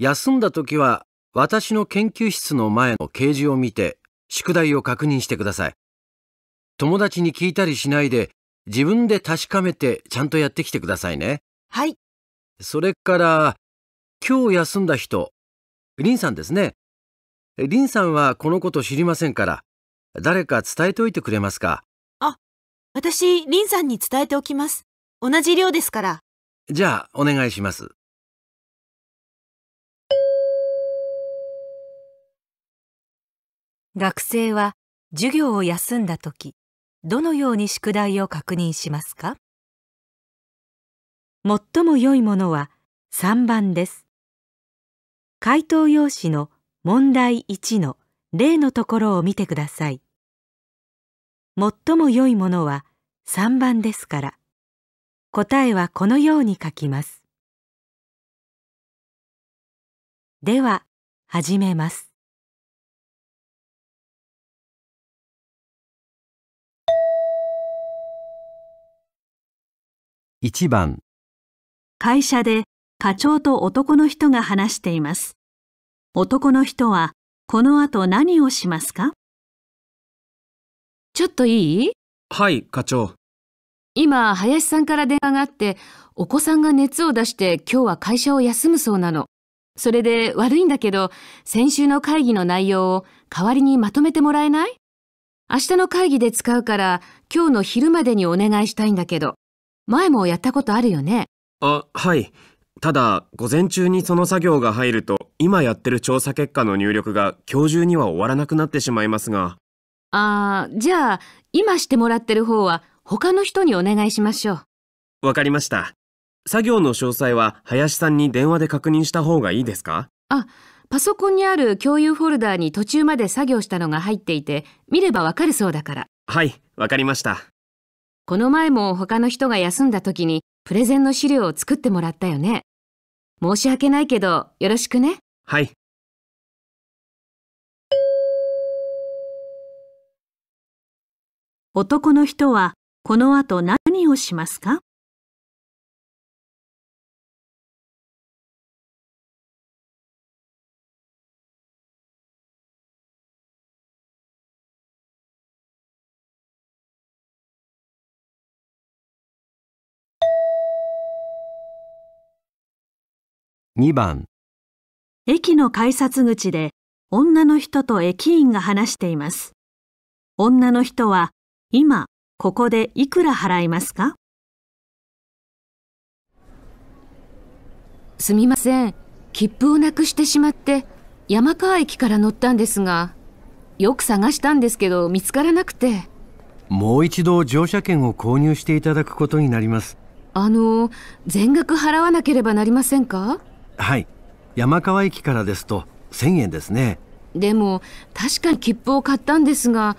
休んだときは、私の研究室の前の掲示を見て、宿題を確認してください。友達に聞いたりしないで、自分で確かめてちゃんとやってきてくださいね。はい。それから、今日休んだ人、リンさんですね。リンさんはこのこと知りませんから、誰か伝えておいてくれますかあ、私、リンさんに伝えておきます。同じ量ですから。じゃあ、お願いします。学生は授業を休んだ時、どのように宿題を確認しますか最も良いものは3番です。回答用紙の問題1の例のところを見てください最も良いものは3番ですから答えはこのように書きますでは始めます1番会社で課長と男の人が話しています。男の人はこの後何をしますかちょっといいはい、課長。今、林さんから電話があって、お子さんが熱を出して今日は会社を休むそうなの。それで悪いんだけど、先週の会議の内容を代わりにまとめてもらえない明日の会議で使うから、今日の昼までにお願いしたいんだけど。前もやったことあるよね。あ、はい。ただ、午前中にその作業が入ると、今やってる調査結果の入力が今日中には終わらなくなってしまいますが。ああ、じゃあ、今してもらってる方は、他の人にお願いしましょう。わかりました。作業の詳細は、林さんに電話で確認した方がいいですかあ、パソコンにある共有フォルダーに途中まで作業したのが入っていて、見ればわかるそうだから。はい、わかりました。この前も他の人が休んだ時に、プレゼンの資料を作ってもらったよね。申し訳ないけど、よろしくね。はい。男の人はこの後何をしますか2番駅の改札口で女の人と駅員が話しています。女の人は今ここでいくら払いますかすみません。切符をなくしてしまって山川駅から乗ったんですが、よく探したんですけど見つからなくて。もう一度乗車券を購入していただくことになります。あの、全額払わなければなりませんかはい山川駅からですと1000円ですねでも確かに切符を買ったんですが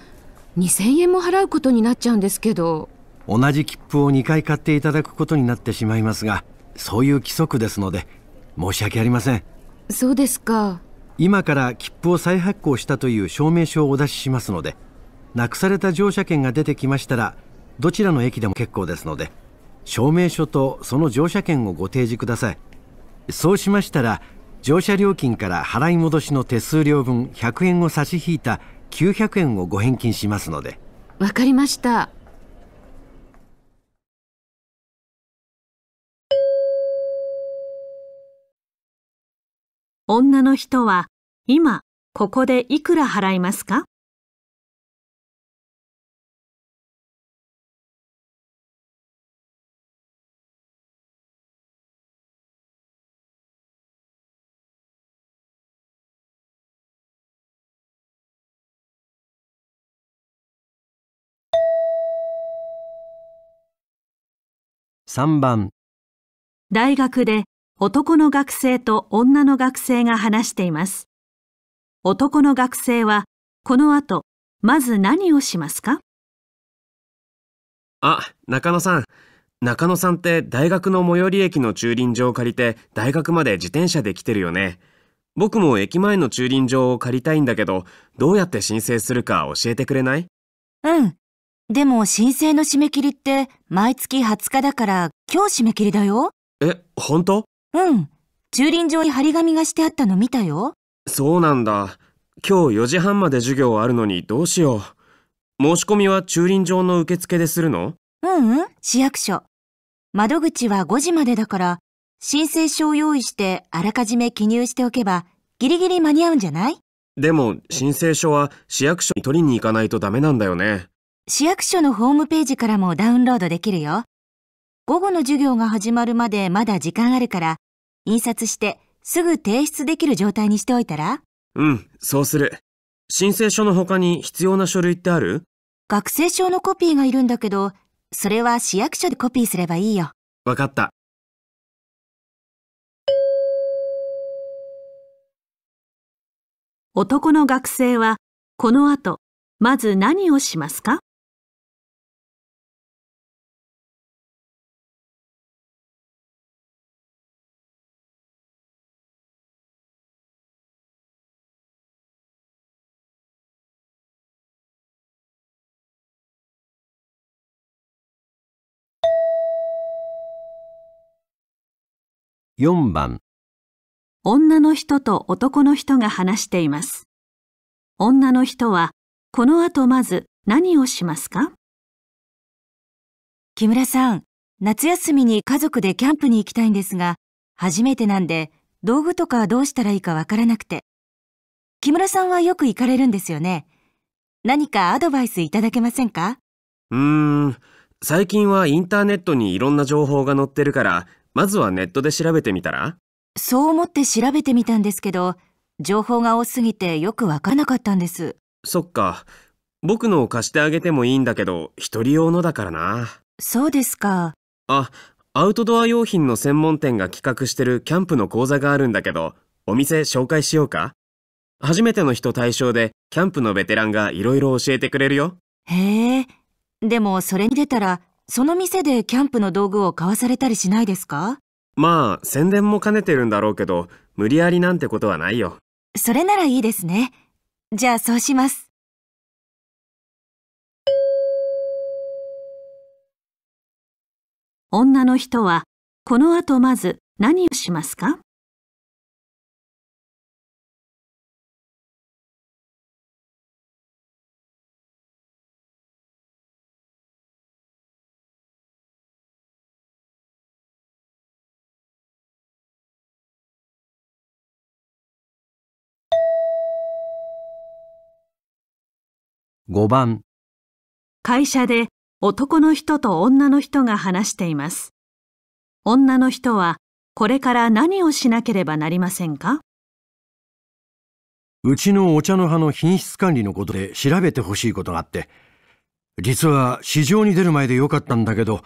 2000円も払うことになっちゃうんですけど同じ切符を2回買っていただくことになってしまいますがそういう規則ですので申し訳ありませんそうですか今から切符を再発行したという証明書をお出ししますのでなくされた乗車券が出てきましたらどちらの駅でも結構ですので証明書とその乗車券をご提示くださいそうしましたら乗車料金から払い戻しの手数料分100円を差し引いた900円をご返金しますのでわかりました女の人は今ここでいくら払いますか3番大学で男の学生と女の学生が話しています。男の学生はこの後まず何をしますかあ、中野さん。中野さんって大学の最寄り駅の駐輪場を借りて大学まで自転車で来てるよね。僕も駅前の駐輪場を借りたいんだけど、どうやって申請するか教えてくれないうん。でも申請の締め切りって毎月20日だから今日締め切りだよ。え、本当うん。駐輪場に張り紙がしてあったの見たよ。そうなんだ。今日4時半まで授業あるのにどうしよう。申し込みは駐輪場の受付でするのうんうん、市役所。窓口は5時までだから、申請書を用意してあらかじめ記入しておけば、ギリギリ間に合うんじゃないでも、申請書は市役所に取りに行かないとダメなんだよね。市役所のホームページからもダウンロードできるよ。午後の授業が始まるまでまだ時間あるから、印刷してすぐ提出できる状態にしておいたらうん、そうする。申請書の他に必要な書類ってある学生証のコピーがいるんだけど、それは市役所でコピーすればいいよ。わかった。男の学生はこの後まず何をしますか4番女の人と男の人が話しています。女の人は、この後まず何をしますか木村さん、夏休みに家族でキャンプに行きたいんですが、初めてなんで、道具とかどうしたらいいかわからなくて。木村さんはよく行かれるんですよね。何かアドバイスいただけませんかうーん、最近はインターネットにいろんな情報が載ってるから、まずはネットで調べてみたらそう思って調べてみたんですけど、情報が多すぎてよくわかなかったんです。そっか。僕のを貸してあげてもいいんだけど、一人用のだからな。そうですか。あ、アウトドア用品の専門店が企画してるキャンプの講座があるんだけど、お店紹介しようか初めての人対象で、キャンプのベテランがいろいろ教えてくれるよ。へえ。でもそれに出たら、その店でキャンプの道具を買わされたりしないですかまあ、宣伝も兼ねてるんだろうけど、無理やりなんてことはないよ。それならいいですね。じゃあそうします。女の人は、この後まず何をしますか5番会社で男の人と女の人が話しています。女の人はこれから何をしなければなりませんかうちのお茶の葉の品質管理のことで調べてほしいことがあって、実は市場に出る前でよかったんだけど、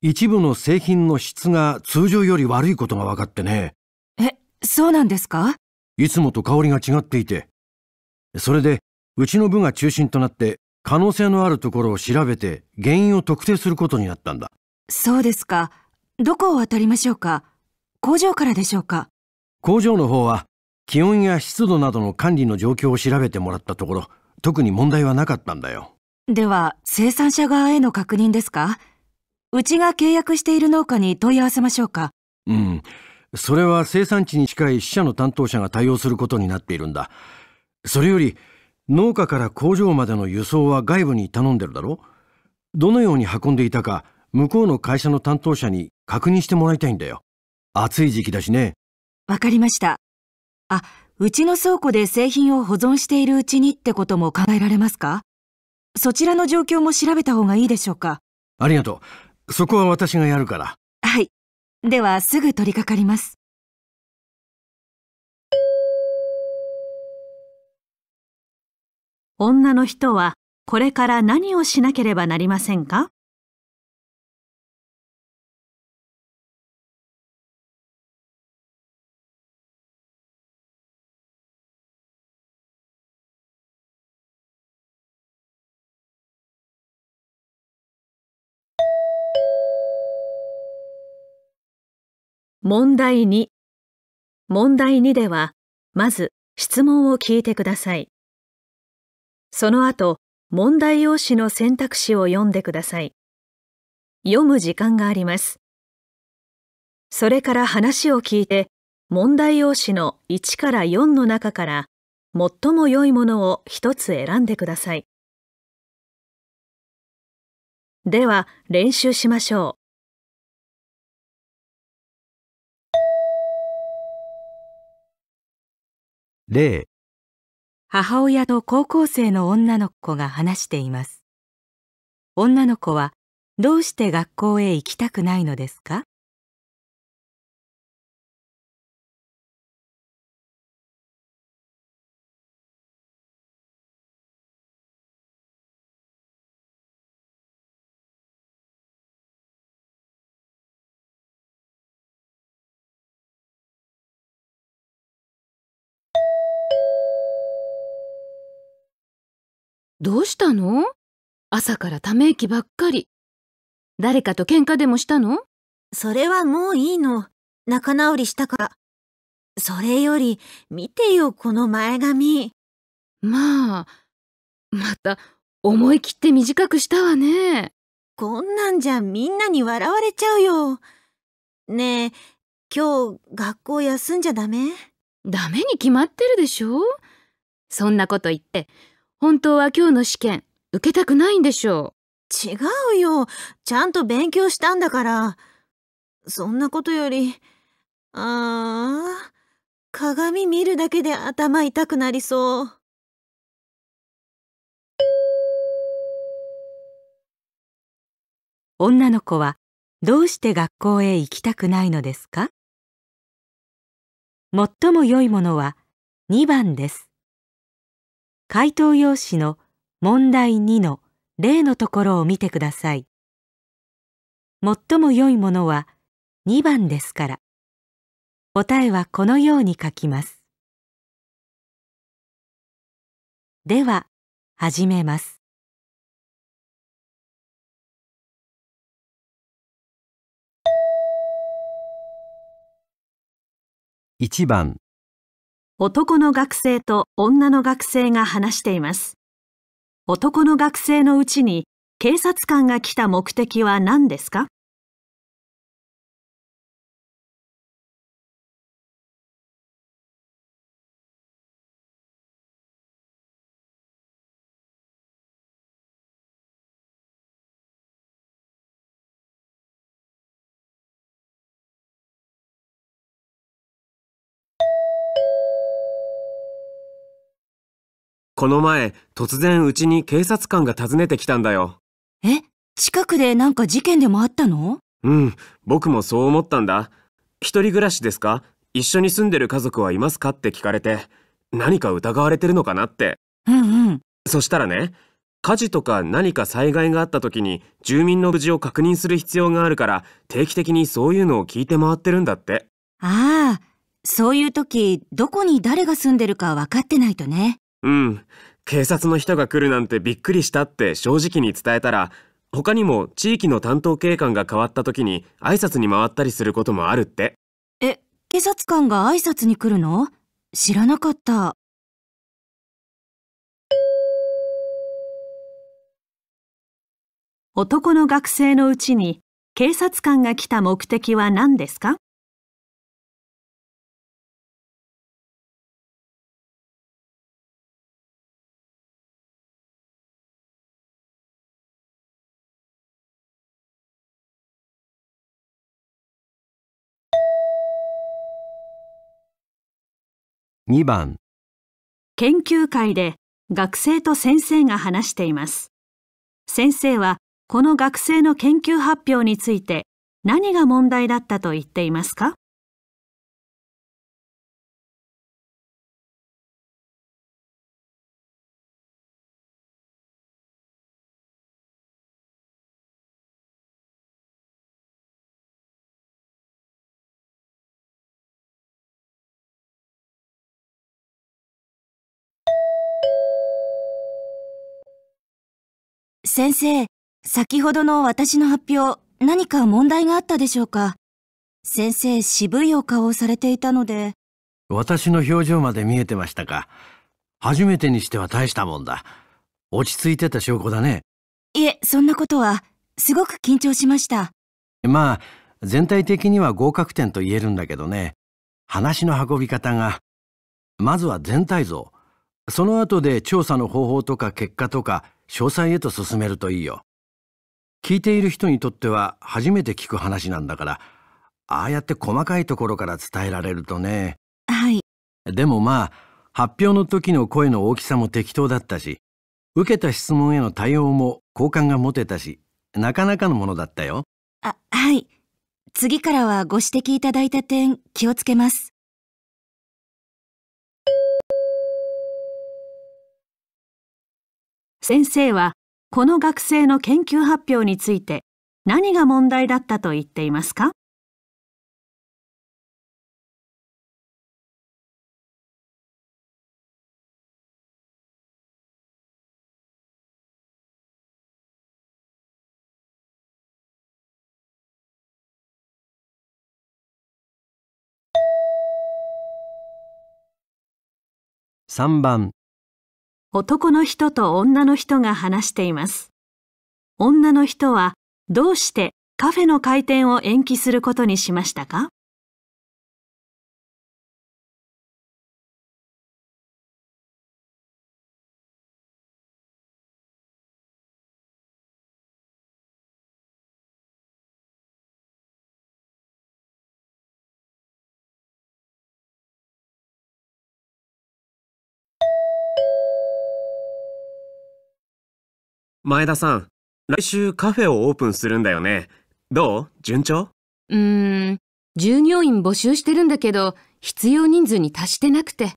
一部の製品の質が通常より悪いことが分かってね。え、そうなんですかいつもと香りが違っていて。それでうちの部が中心となって可能性のあるところを調べて原因を特定することになったんだそうですかどこを渡りましょうか工場からでしょうか工場の方は気温や湿度などの管理の状況を調べてもらったところ特に問題はなかったんだよでは生産者側への確認ですかうちが契約している農家に問い合わせましょうかうんそれは生産地に近い支社の担当者が対応することになっているんだそれより農家から工場までの輸送は外部に頼んでるだろどのように運んでいたか向こうの会社の担当者に確認してもらいたいんだよ暑い時期だしねわかりましたあうちの倉庫で製品を保存しているうちにってことも考えられますかそちらの状況も調べた方がいいでしょうかありがとうそこは私がやるからはいではすぐ取り掛かります女の人はこれから何をしなければなりませんか問題2問題2ではまず質問を聞いてください。その後、問題用紙の選択肢を読んでください。読む時間があります。それから話を聞いて、問題用紙の1から4の中から、最も良いものを一つ選んでください。では、練習しましょう。例母親と高校生の女の子が話しています。女の子はどうして学校へ行きたくないのですかどうしたの朝からため息ばっかり。誰かと喧嘩でもしたのそれはもういいの。仲直りしたから。それより、見てよ、この前髪。まあ、また、思い切って短くしたわね。こんなんじゃみんなに笑われちゃうよ。ねえ、今日、学校休んじゃダメダメに決まってるでしょそんなこと言って、本当は今日の試験、受けたくないんでしょう。違うよ。ちゃんと勉強したんだから。そんなことより、ああ鏡見るだけで頭痛くなりそう。女の子はどうして学校へ行きたくないのですか最も良いものは2番です。回答用紙の問題2の例のところを見てください。最も良いものは2番ですから。答えはこのように書きます。では、始めます。1番男の学生と女の学生が話しています。男の学生のうちに警察官が来た目的は何ですかこの前、突然うちに警察官が訪ねてきたんだよ。え近くでなんか事件でもあったのうん、僕もそう思ったんだ。一人暮らしですか一緒に住んでる家族はいますかって聞かれて、何か疑われてるのかなって。うんうん。そしたらね、火事とか何か災害があった時に住民の無事を確認する必要があるから定期的にそういうのを聞いて回ってるんだって。ああ、そういう時どこに誰が住んでるか分かってないとね。うん、警察の人が来るなんてびっくりしたって正直に伝えたら、他にも地域の担当警官が変わった時に挨拶に回ったりすることもあるって。え、警察官が挨拶に来るの知らなかった。男の学生のうちに警察官が来た目的は何ですか2番研究会で学生と先生が話しています。先生はこの学生の研究発表について何が問題だったと言っていますか先生、先ほどの私の発表、何か問題があったでしょうか先生、渋いお顔をされていたので。私の表情まで見えてましたか。初めてにしては大したもんだ。落ち着いてた証拠だね。いえ、そんなことは、すごく緊張しました。まあ、全体的には合格点と言えるんだけどね。話の運び方が、まずは全体像。その後で調査の方法とか結果とか、詳細へと進めるといいよ。聞いている人にとっては初めて聞く話なんだから、ああやって細かいところから伝えられるとね。はい。でもまあ、発表の時の声の大きさも適当だったし、受けた質問への対応も好感が持てたし、なかなかのものだったよ。あ、はい。次からはご指摘いただいた点気をつけます。先生はこの学生の研究発表について何が問題だったと言っていますか3番男の人と女の人が話しています。女の人はどうしてカフェの開店を延期することにしましたか前田さん、来週カフェをオープンするんだよね。どう順調うーん、従業員募集してるんだけど、必要人数に達してなくて。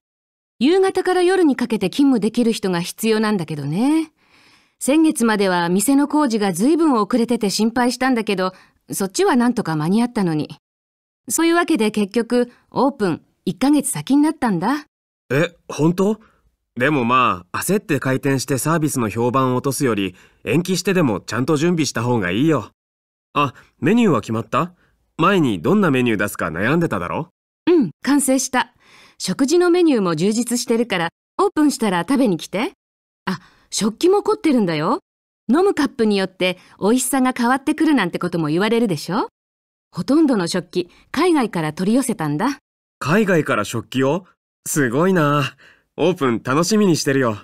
夕方から夜にかけて勤務できる人が必要なんだけどね。先月までは店の工事が随分遅れてて心配したんだけど、そっちはなんとか間に合ったのに。そういうわけで結局、オープン1ヶ月先になったんだ。え、本当でもまあ、焦って回転してサービスの評判を落とすより、延期してでもちゃんと準備した方がいいよ。あ、メニューは決まった前にどんなメニュー出すか悩んでただろうん、完成した。食事のメニューも充実してるから、オープンしたら食べに来て。あ、食器も凝ってるんだよ。飲むカップによって美味しさが変わってくるなんてことも言われるでしょほとんどの食器、海外から取り寄せたんだ。海外から食器をすごいな。オープン楽しみにしてるよ。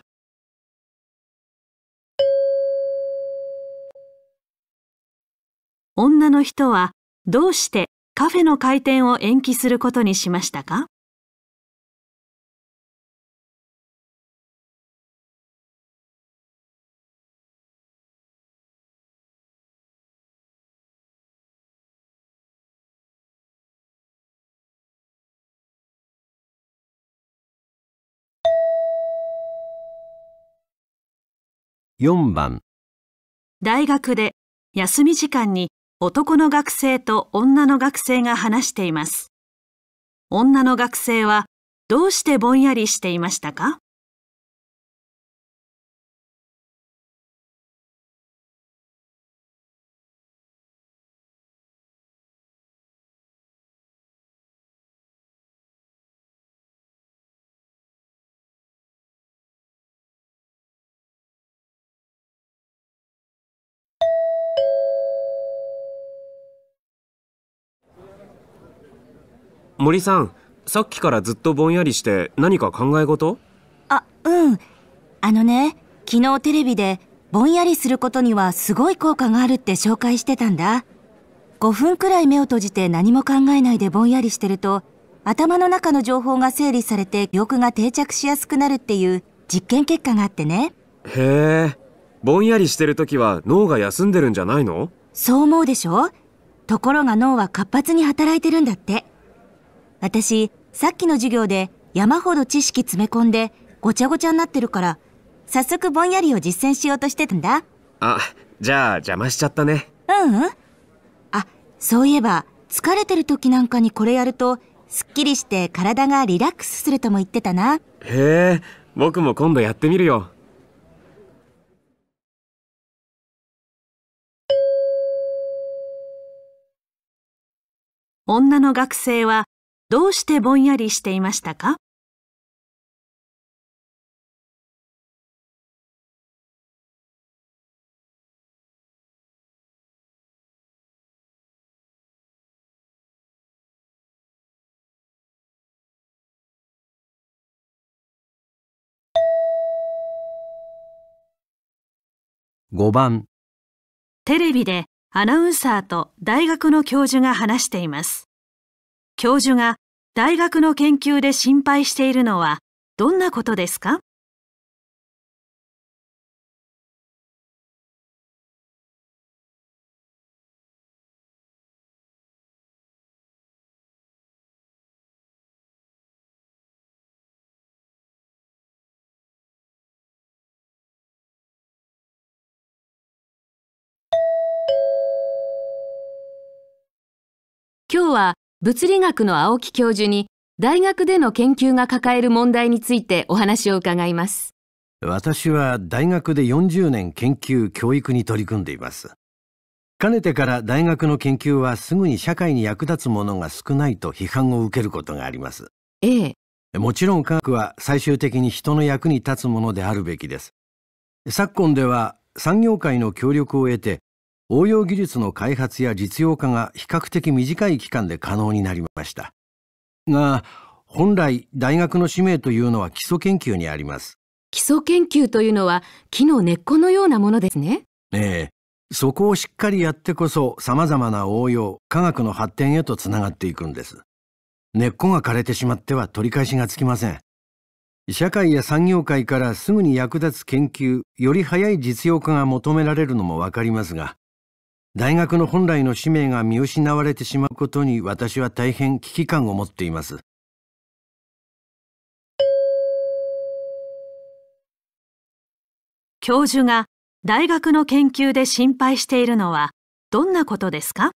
女の人はどうしてカフェの開店を延期することにしましたか4番大学で休み時間に男の学生と女の学生が話しています。女の学生はどうしてぼんやりしていましたか森さんさっきからずっとぼんやりして何か考え事あうんあのね昨日テレビでぼんやりすることにはすごい効果があるって紹介してたんだ5分くらい目を閉じて何も考えないでぼんやりしてると頭の中の情報が整理されて記憶が定着しやすくなるっていう実験結果があってねへえぼんやりしてる時は脳が休んでるんじゃないのそう思うでしょところが脳は活発に働いてるんだって私、さっきの授業で山ほど知識詰め込んでごちゃごちゃになってるから、早速ぼんやりを実践しようとしてたんだ。あ、じゃあ邪魔しちゃったね。うんうん。あ、そういえば、疲れてる時なんかにこれやると、すっきりして体がリラックスするとも言ってたな。へえ、僕も今度やってみるよ。女の学生はどうしてぼんやりしていましたか5番テレビでアナウンサーと大学の教授が話しています。教授が大学の研究で心配しているのはどんなことですか今日は物理学の青木教授に大学での研究が抱える問題についてお話を伺います私は大学で40年研究教育に取り組んでいますかねてから大学の研究はすぐに社会に役立つものが少ないと批判を受けることがありますええもちろん科学は最終的に人の役に立つものであるべきです昨今では産業界の協力を得て応用技術の開発や実用化が比較的短い期間で可能になりましたが本来大学の使命というのは基礎研究にあります基礎研究というのは木の根っこのようなものですねええそこをしっかりやってこそ様々な応用科学の発展へとつながっていくんです根っこが枯れてしまっては取り返しがつきません社会や産業界からすぐに役立つ研究より早い実用化が求められるのもわかりますが大学の本来の使命が見失われてしまうことに私は大変危機感を持っています。教授が大学の研究で心配しているのはどんなことですか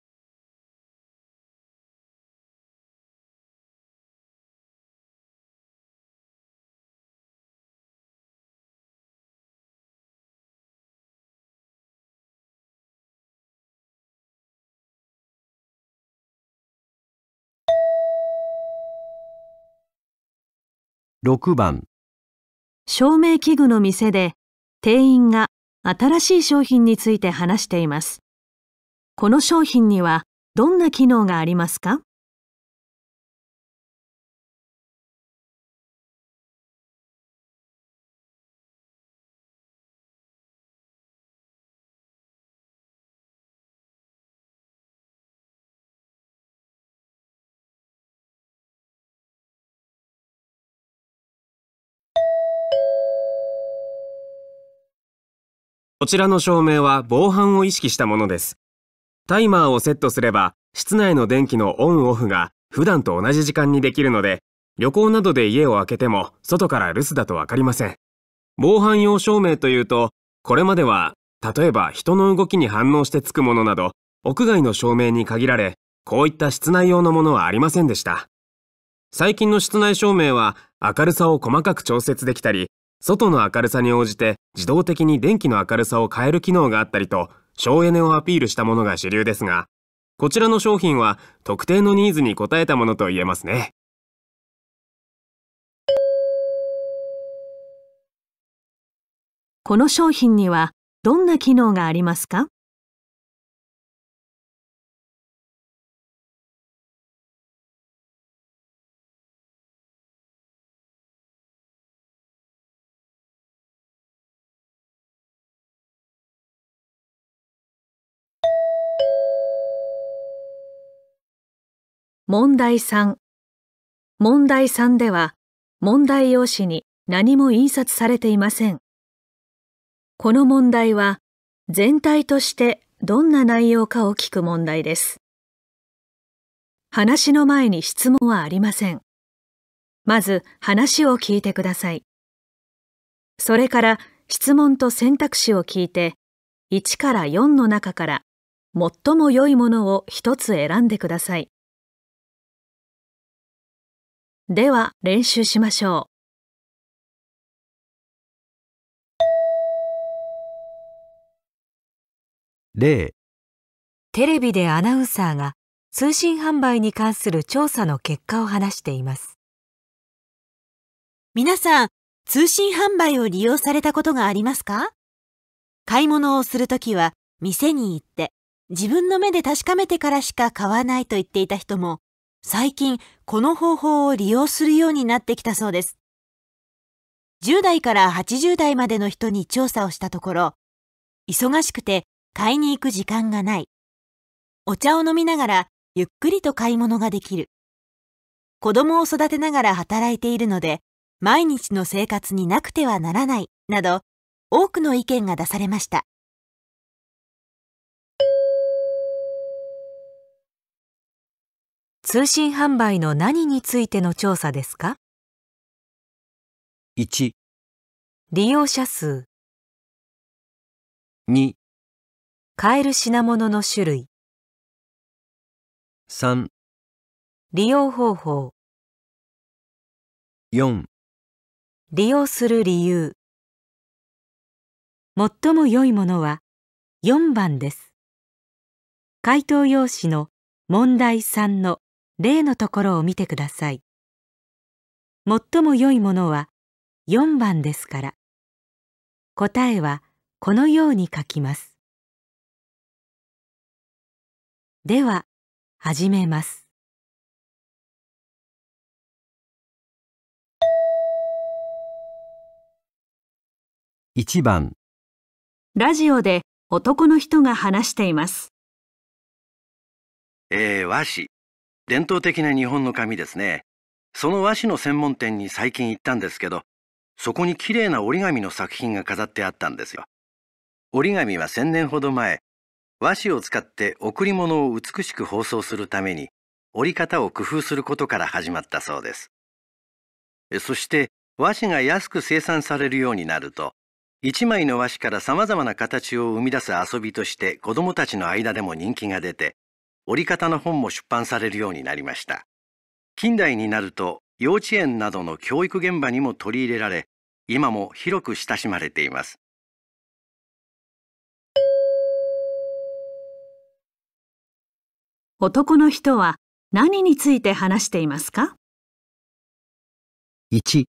6番照明器具の店で店員が新しい商品について話しています。この商品にはどんな機能がありますかこちらの照明は防犯を意識したものです。タイマーをセットすれば、室内の電気のオンオフが普段と同じ時間にできるので、旅行などで家を開けても外から留守だとわかりません。防犯用照明というと、これまでは、例えば人の動きに反応してつくものなど、屋外の照明に限られ、こういった室内用のものはありませんでした。最近の室内照明は明るさを細かく調節できたり、外の明るさに応じて自動的に電気の明るさを変える機能があったりと省エネをアピールしたものが主流ですがこちらの商品は特定のニーズに応えたものと言えますねこの商品にはどんな機能がありますか問題3問題3では問題用紙に何も印刷されていませんこの問題は全体としてどんな内容かを聞く問題です話の前に質問はありませんまず話を聞いてくださいそれから質問と選択肢を聞いて1から4の中から最も良いものを一つ選んでくださいでは練習しましょう。例テレビでアナウンサーが通信販売に関する調査の結果を話しています。皆さん、通信販売を利用されたことがありますか買い物をするときは店に行って自分の目で確かめてからしか買わないと言っていた人も最近この方法を利用するようになってきたそうです。10代から80代までの人に調査をしたところ、忙しくて買いに行く時間がない。お茶を飲みながらゆっくりと買い物ができる。子供を育てながら働いているので、毎日の生活になくてはならない、など、多くの意見が出されました。通信販売の何についての調査ですか ?1、利用者数、2、買える品物の種類、3、利用方法、4、利用する理由。最も良いものは4番です。回答用紙の問題3の例のところを見てください最も良いものは4番ですから答えはこのように書きますでは始めます1番ラジオで男の人が話しています。ええー、和紙。伝統的な日本の紙ですね。その和紙の専門店に最近行ったんですけど、そこに綺麗な折り紙の作品が飾ってあったんですよ。折り紙は1000年ほど前、和紙を使って贈り物を美しく包装するために、折り方を工夫することから始まったそうです。そして和紙が安く生産されるようになると、一枚の和紙から様々な形を生み出す遊びとして子供たちの間でも人気が出て、折り方の本も出版されるようになりました近代になると幼稚園などの教育現場にも取り入れられ今も広く親しまれています男の人は何について話していますか 1,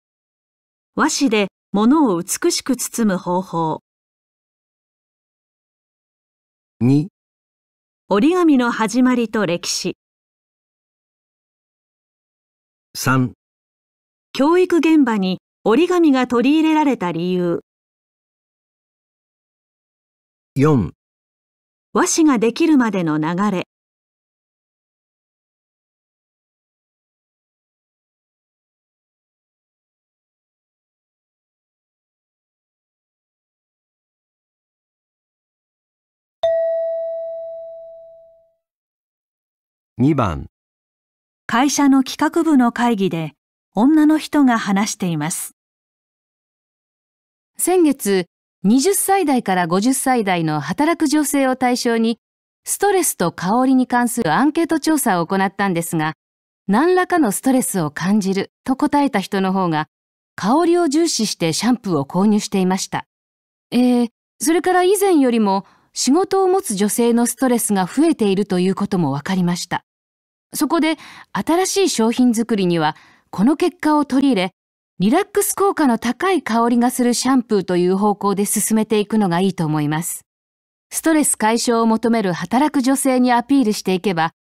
和紙で物を美しく包む方法 2, 2折り紙の始まりと歴史3教育現場に折り紙が取り入れられた理由4和紙ができるまでの流れ2番会社の企画部の会議で女の人が話しています。先月、20歳代から50歳代の働く女性を対象に、ストレスと香りに関するアンケート調査を行ったんですが、何らかのストレスを感じると答えた人の方が、香りを重視してシャンプーを購入していました。えー、それから以前よりも仕事を持つ女性のストレスが増えているということも分かりました。そこで新しい商品作りにはこの結果を取り入れ、リラックス効果の高い香りがするシャンプーという方向で進めていくのがいいと思います。ストレス解消を求める働く女性にアピールしていけば、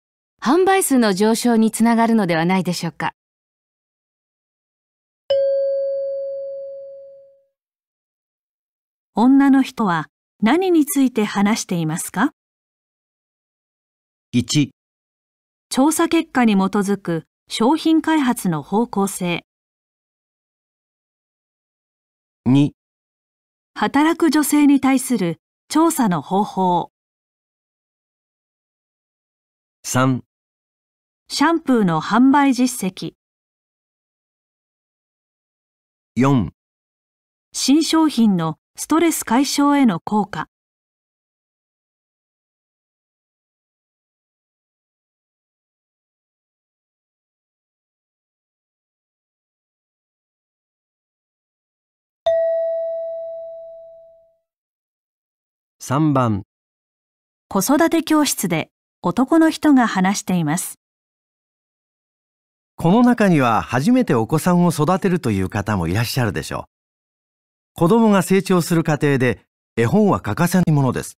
販売数の上昇につながるのではないでしょうか。女の人は何について話していますか ?1 調査結果に基づく商品開発の方向性2働く女性に対する調査の方法3シャンプーの販売実績4新商品のストレス解消への効果3番子育て教室で男の人が話していますこの中には初めてお子さんを育てるという方もいらっしゃるでしょう子供が成長する過程で絵本は欠かせないものです。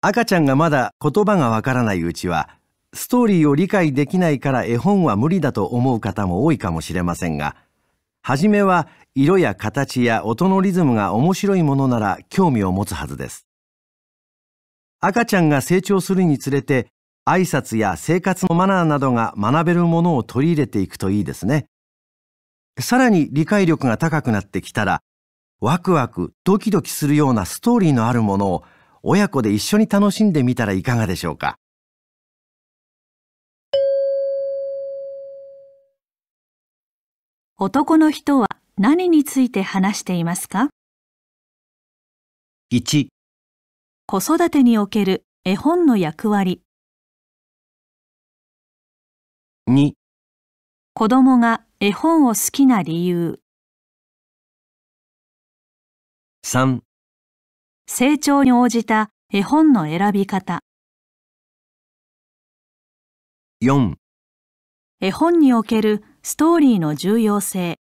赤ちゃんがまだ言葉がわからないうちは、ストーリーを理解できないから絵本は無理だと思う方も多いかもしれませんが、はじめは色や形や音のリズムが面白いものなら興味を持つはずです。赤ちゃんが成長するにつれて、挨拶や生活のマナーなどが学べるものを取り入れていくといいですね。さらに理解力が高くなってきたら、ワクワクドキドキするようなストーリーのあるものを親子で一緒に楽しんでみたらいかがでしょうか。男の人は何について話していますか ?1 子育てにおける絵本の役割2子供が絵本を好きな理由3成長に応じた絵本の選び方4絵本におけるストーリーの重要性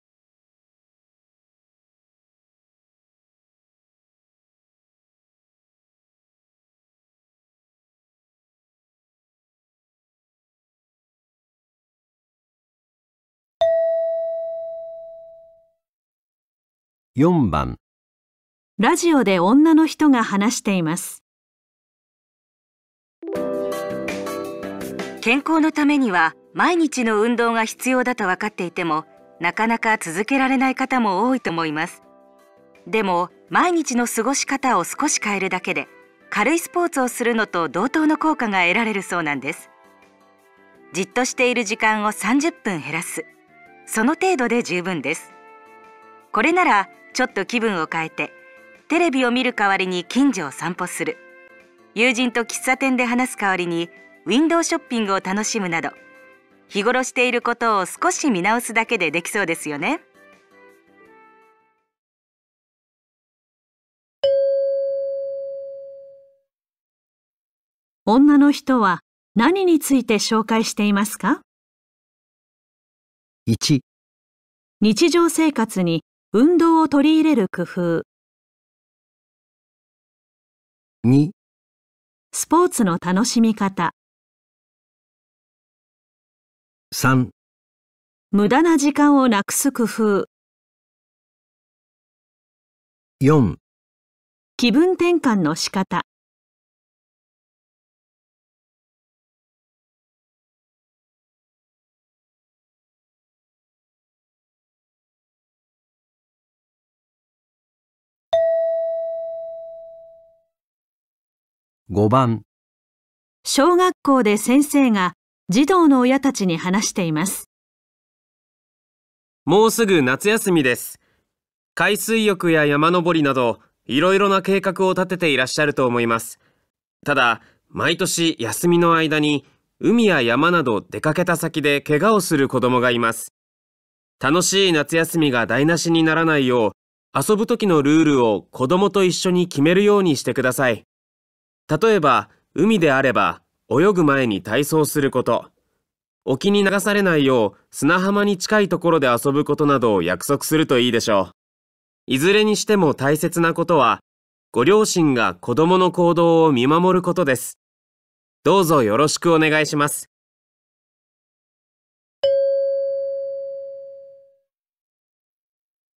4番ラジオで女の人が話しています。健康のためには毎日の運動が必要だと分かっていても、なかなか続けられない方も多いと思います。でも、毎日の過ごし方を少し変えるだけで、軽いスポーツをするのと同等の効果が得られるそうなんです。じっとしている時間を30分減らす。その程度で十分です。これなら、ちょっと気分を変えてテレビを見る代わりに近所を散歩する友人と喫茶店で話す代わりにウィンドウショッピングを楽しむなど日頃していることを少し見直すだけでできそうですよね。女の人は何について紹介していますか ?1 日常生活に運動を取り入れる工夫2スポーツの楽しみ方3無駄な時間をなくす工夫4気分転換の仕方5番小学校で先生が児童の親たちに話していますもうすぐ夏休みです海水浴や山登りなどいろいろな計画を立てていらっしゃると思いますただ毎年休みの間に海や山など出かけた先で怪我をする子供がいます楽しい夏休みが台無しにならないよう遊ぶ時のルールを子供と一緒に決めるようにしてください例えば、海であれば、泳ぐ前に体操すること、沖に流されないよう砂浜に近いところで遊ぶことなどを約束するといいでしょう。いずれにしても大切なことは、ご両親が子供の行動を見守ることです。どうぞよろしくお願いします。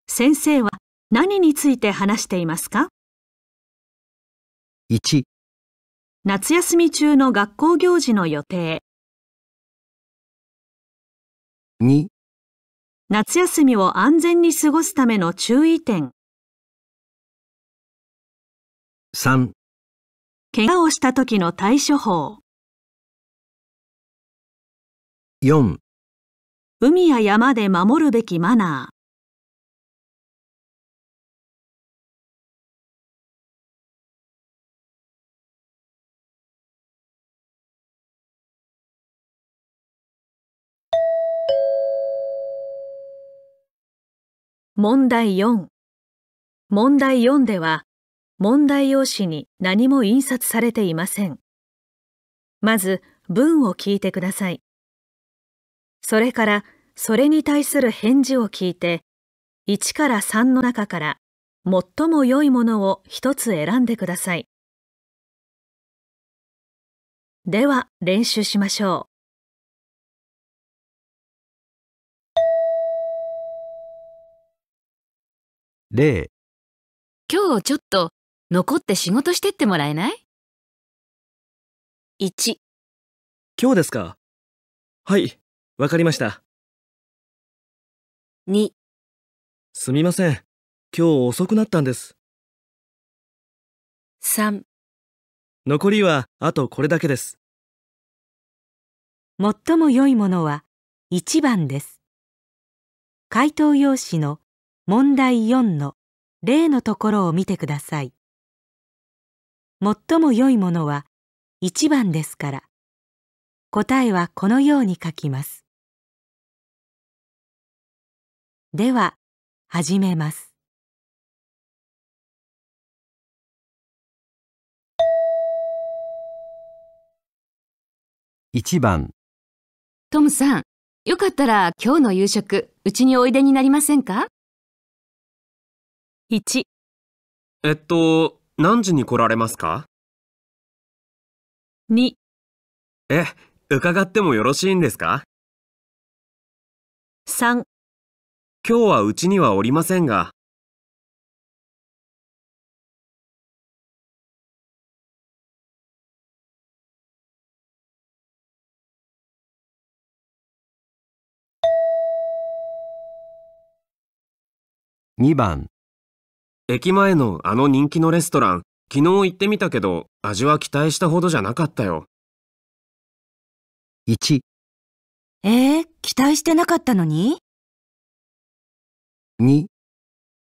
先生は何について話していますか 1, 夏休み中の学校行事の予定。2夏休みを安全に過ごすための注意点。3怪我をした時の対処法。4海や山で守るべきマナー。問題4問題4では問題用紙に何も印刷されていませんまず文を聞いてくださいそれからそれに対する返事を聞いて1から3の中から最も良いものを一つ選んでくださいでは練習しましょう0今日ちょっと残って仕事してってもらえない ?1 今日ですかはい、わかりました。2すみません、今日遅くなったんです。3残りはあとこれだけです。最も良いものは1番です。回答用紙の問題4の例のところを見てください。最も良いものは1番ですから、答えはこのように書きます。では、始めます。1番トムさん、よかったら今日の夕食、うちにおいでになりませんか1えっと、何時に来られますか ?2 え、伺ってもよろしいんですか ?3 今日はうちにはおりませんが。2番駅前のあの人気のレストラン、昨日行ってみたけど、味は期待したほどじゃなかったよ。1えー、期待してなかったのに2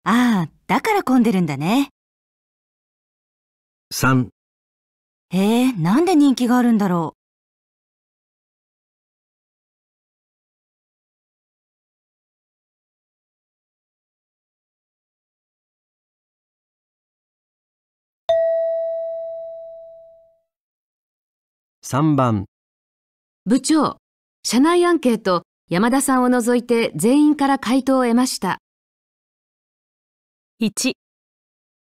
ああ、だから混んでるんだね。3えー、なんで人気があるんだろう3番部長、社内アンケート山田さんを除いて全員から回答を得ました。1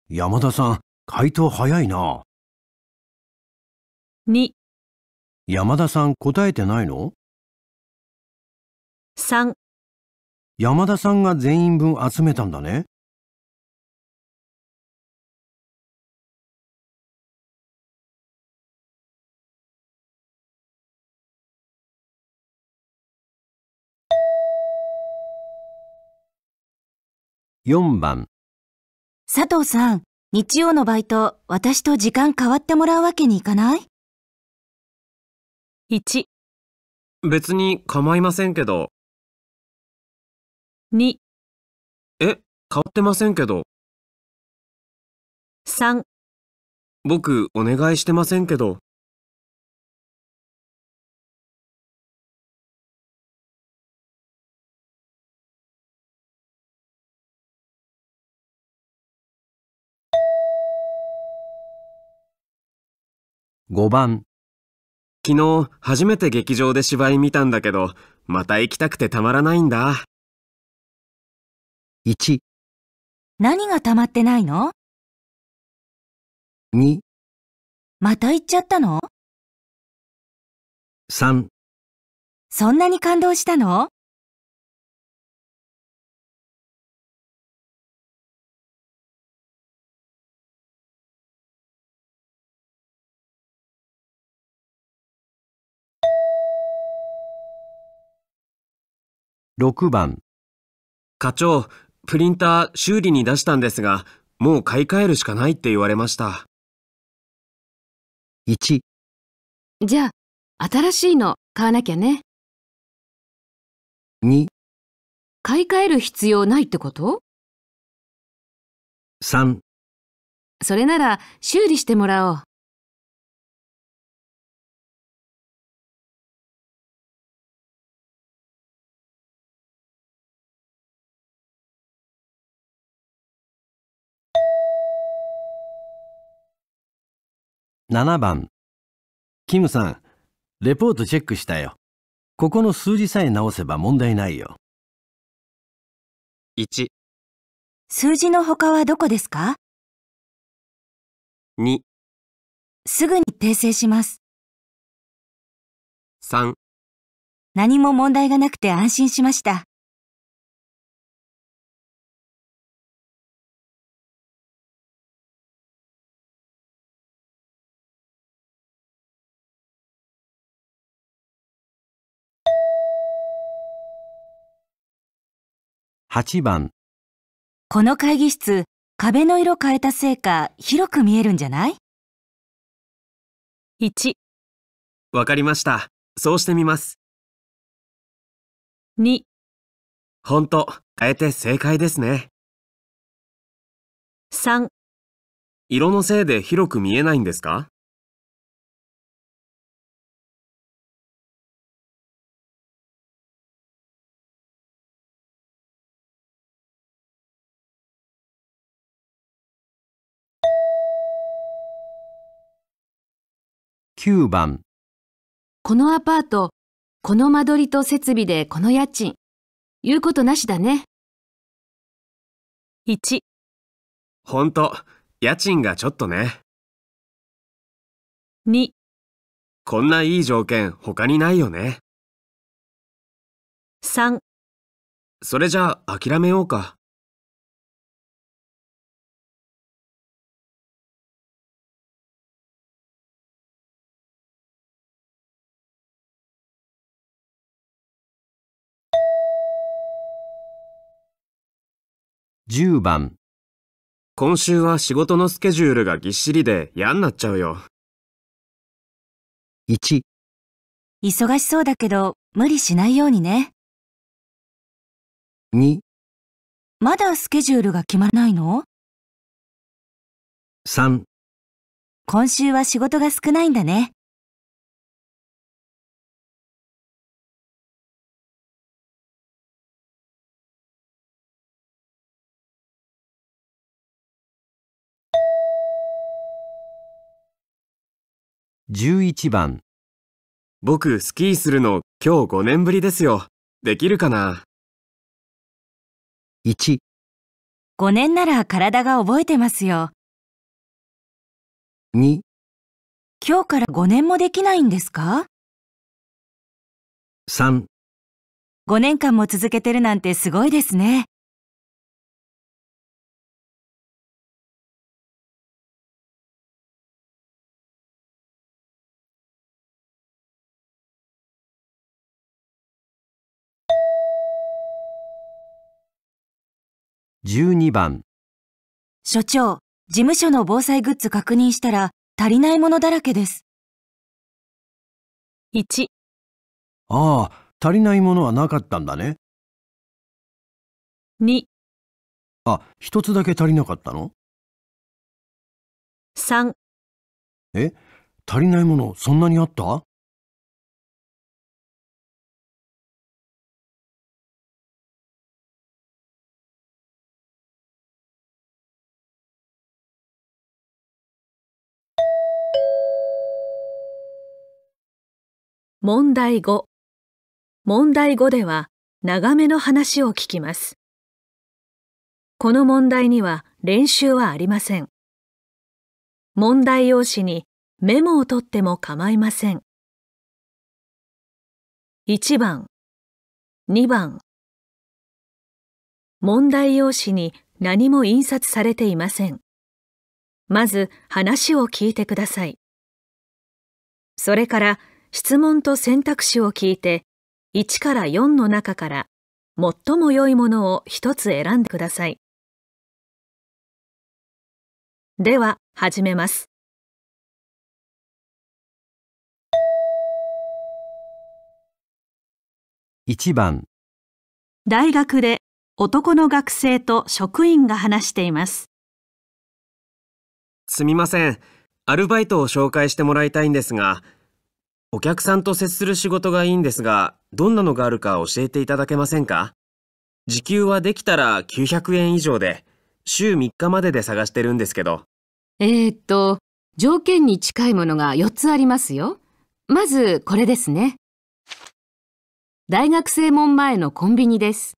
山田さん、回答早いな。2山田さん答えてないの ?3 山田さんが全員分集めたんだね。4番佐藤さん、日曜のバイト、私と時間変わってもらうわけにいかない ?1、別に構いませんけど。2、え、変わってませんけど。3、僕、お願いしてませんけど。5番昨日初めて劇場で芝居見たんだけど、また行きたくてたまらないんだ。1何がたまってないの ?2 また行っちゃったの ?3 そんなに感動したの6番課長、プリンター修理に出したんですが、もう買い替えるしかないって言われました。1じゃあ、新しいの買わなきゃね。2買い替える必要ないってこと3それなら修理してもらおう。7番キムさんレポートチェックしたよここの数字さえ直せば問題ないよ1数字の他はどこですか2すぐに訂正します3何も問題がなくて安心しました8番この会議室、壁の色変えたせいか広く見えるんじゃない ?1、わかりました。そうしてみます。2、ほんと、変えて正解ですね。3、色のせいで広く見えないんですか9番このアパート、この間取りと設備でこの家賃。言うことなしだね。1、ほんと、家賃がちょっとね。2、こんないい条件他にないよね。3、それじゃあ諦めようか。10番今週は仕事のスケジュールがぎっしりで嫌になっちゃうよ。1忙しそうだけど無理しないようにね。2まだスケジュールが決まらないの ?3 今週は仕事が少ないんだね。11番僕スキーするの今日5年ぶりですよ。できるかな ?1、5年なら体が覚えてますよ。2、今日から5年もできないんですか3、5年間も続けてるなんてすごいですね。12番所長、事務所の防災グッズ確認したら足りないものだらけです。1ああ、足りないものはなかったんだね。2あ、一つだけ足りなかったの ?3 え、足りないものそんなにあった問題5問題5では長めの話を聞きますこの問題には練習はありません問題用紙にメモを取っても構いません1番2番問題用紙に何も印刷されていませんまず話を聞いてくださいそれから質問と選択肢を聞いて1から4の中から最も良いものを一つ選んでください。では始めます。1番大学で男の学生と職員が話しています。すみません。アルバイトを紹介してもらいたいんですが、お客さんと接する仕事がいいんですが、どんなのがあるか教えていただけませんか時給はできたら900円以上で、週3日までで探してるんですけど。えー、っと、条件に近いものが4つありますよ。まず、これですね。大学生門前のコンビニです。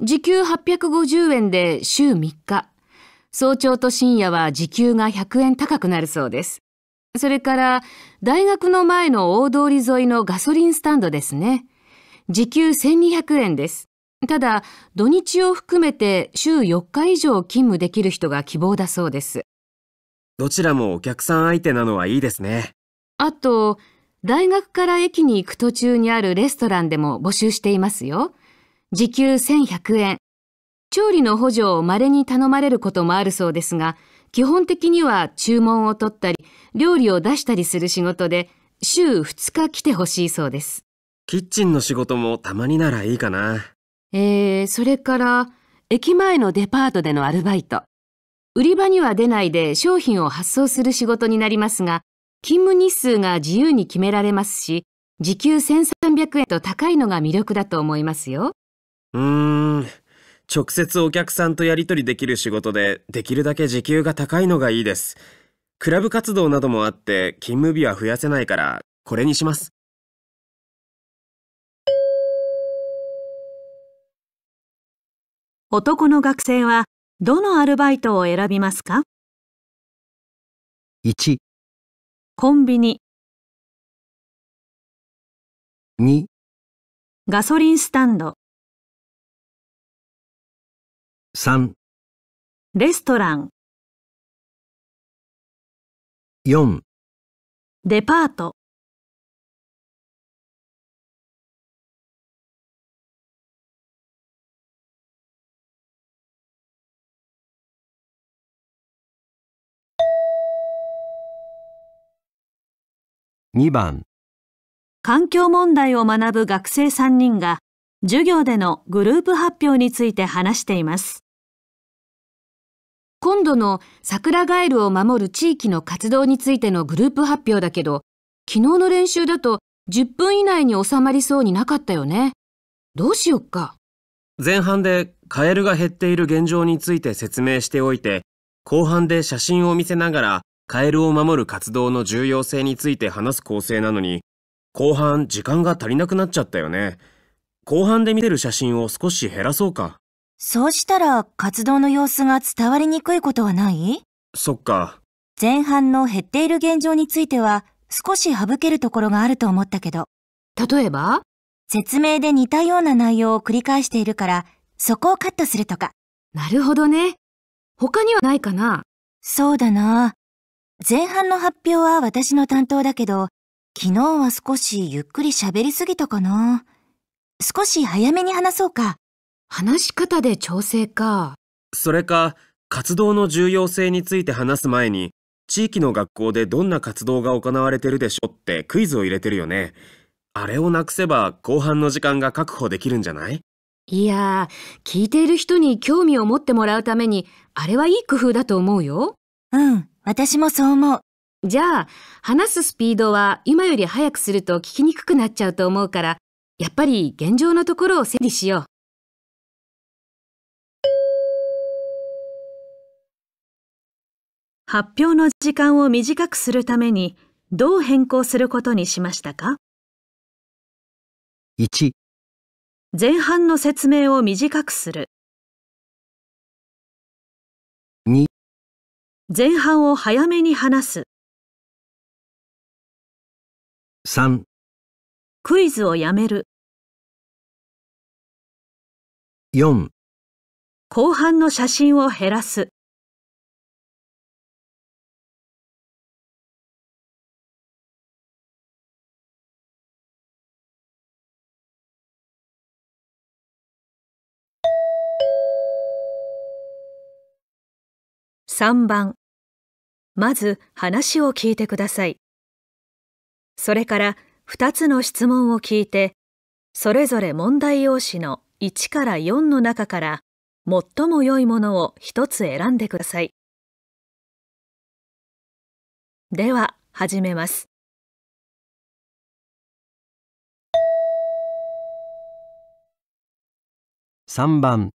時給850円で週3日。早朝と深夜は時給が100円高くなるそうです。それから大学の前の大通り沿いのガソリンスタンドですね。時給1200円です。ただ、土日を含めて週4日以上勤務できる人が希望だそうです。どちらもお客さん相手なのはいいですね。あと、大学から駅に行く途中にあるレストランでも募集していますよ。時給1100円。調理の補助を稀に頼まれることもあるそうですが、基本的には注文を取ったり、料理を出したりする仕事で、週2日来てほしいそうです。キッチンの仕事もたまにならいいかな。えー、それから、駅前のデパートでのアルバイト。売り場には出ないで商品を発送する仕事になりますが、勤務日数が自由に決められますし、時給1300円と高いのが魅力だと思いますよ。うーん、直接お客さんとやり取りできる仕事で、できるだけ時給が高いのがいいです。クラブ活動などもあって、勤務日は増やせないから、これにします。男の学生は、どのアルバイトを選びますか ?1、コンビニ。2、ガソリンスタンド。レストラン4デパート2番環境問題を学ぶ学生3人が授業でのグループ発表について話しています。今度の桜ガエルを守る地域の活動についてのグループ発表だけど、昨日の練習だと10分以内に収まりそうになかったよね。どうしよっか。前半でカエルが減っている現状について説明しておいて、後半で写真を見せながらカエルを守る活動の重要性について話す構成なのに、後半時間が足りなくなっちゃったよね。後半で見せる写真を少し減らそうか。そうしたら活動の様子が伝わりにくいことはないそっか。前半の減っている現状については少し省けるところがあると思ったけど。例えば説明で似たような内容を繰り返しているから、そこをカットするとか。なるほどね。他にはないかなそうだな。前半の発表は私の担当だけど、昨日は少しゆっくり喋りすぎたかな。少し早めに話そうか。話し方で調整か。それか、活動の重要性について話す前に、地域の学校でどんな活動が行われてるでしょってクイズを入れてるよね。あれをなくせば後半の時間が確保できるんじゃないいや聞いている人に興味を持ってもらうために、あれはいい工夫だと思うよ。うん、私もそう思う。じゃあ、話すスピードは今より早くすると聞きにくくなっちゃうと思うから、やっぱり現状のところを整理しよう。発表の時間を短くするためにどう変更することにしましたか ?1 前半の説明を短くする2前半を早めに話す3クイズをやめる4後半の写真を減らす3番まず話を聞いてくださいそれから2つの質問を聞いてそれぞれ問題用紙の1から4の中から最も良いものを1つ選んでくださいでは始めます3番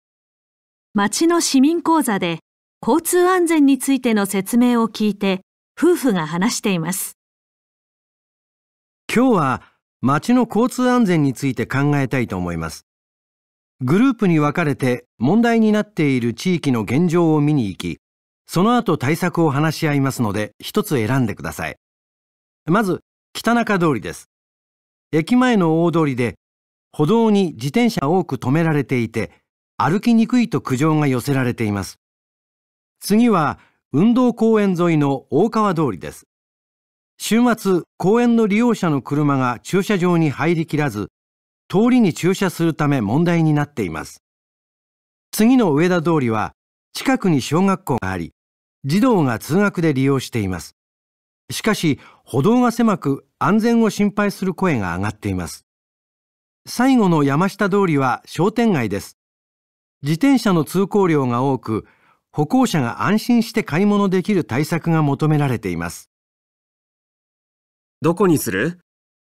町の市民講座で交通安全についての説明を聞いて夫婦が話しています。今日は街の交通安全について考えたいと思います。グループに分かれて問題になっている地域の現状を見に行き、その後対策を話し合いますので一つ選んでください。まず、北中通りです。駅前の大通りで歩道に自転車多く止められていて歩きにくいと苦情が寄せられています。次は運動公園沿いの大川通りです。週末、公園の利用者の車が駐車場に入りきらず、通りに駐車するため問題になっています。次の上田通りは、近くに小学校があり、児童が通学で利用しています。しかし、歩道が狭く安全を心配する声が上がっています。最後の山下通りは商店街です。自転車の通行量が多く、歩行者が安心して買い物できる対策が求められています。どこにする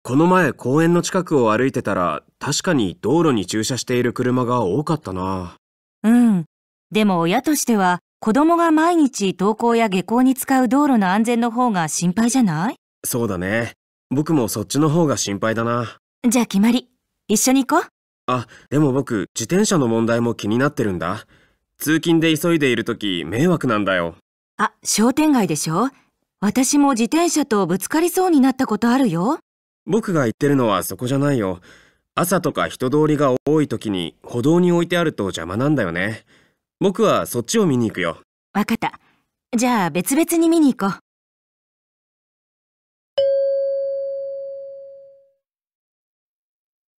この前公園の近くを歩いてたら確かに道路に駐車している車が多かったな。うん。でも親としては子供が毎日登校や下校に使う道路の安全の方が心配じゃないそうだね。僕もそっちの方が心配だな。じゃあ決まり。一緒に行こう。あ、でも僕自転車の問題も気になってるんだ。通勤で急いでいる時迷惑なんだよ。あ、商店街でしょ私も自転車とぶつかりそうになったことあるよ。僕が言ってるのはそこじゃないよ。朝とか人通りが多い時に歩道に置いてあると邪魔なんだよね。僕はそっちを見に行くよ。わかった。じゃあ別々に見に行こう。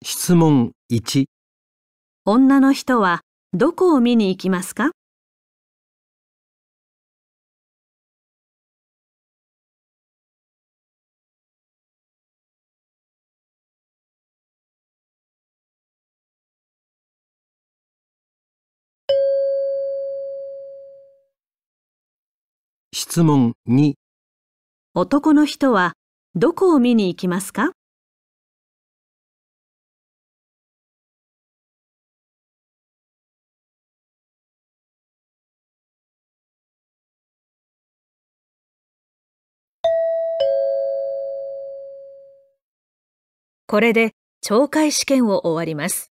質問1女の人はどこを見に行きますか質問2男の人はどこを見に行きますかこれで懲戒試験を終わります。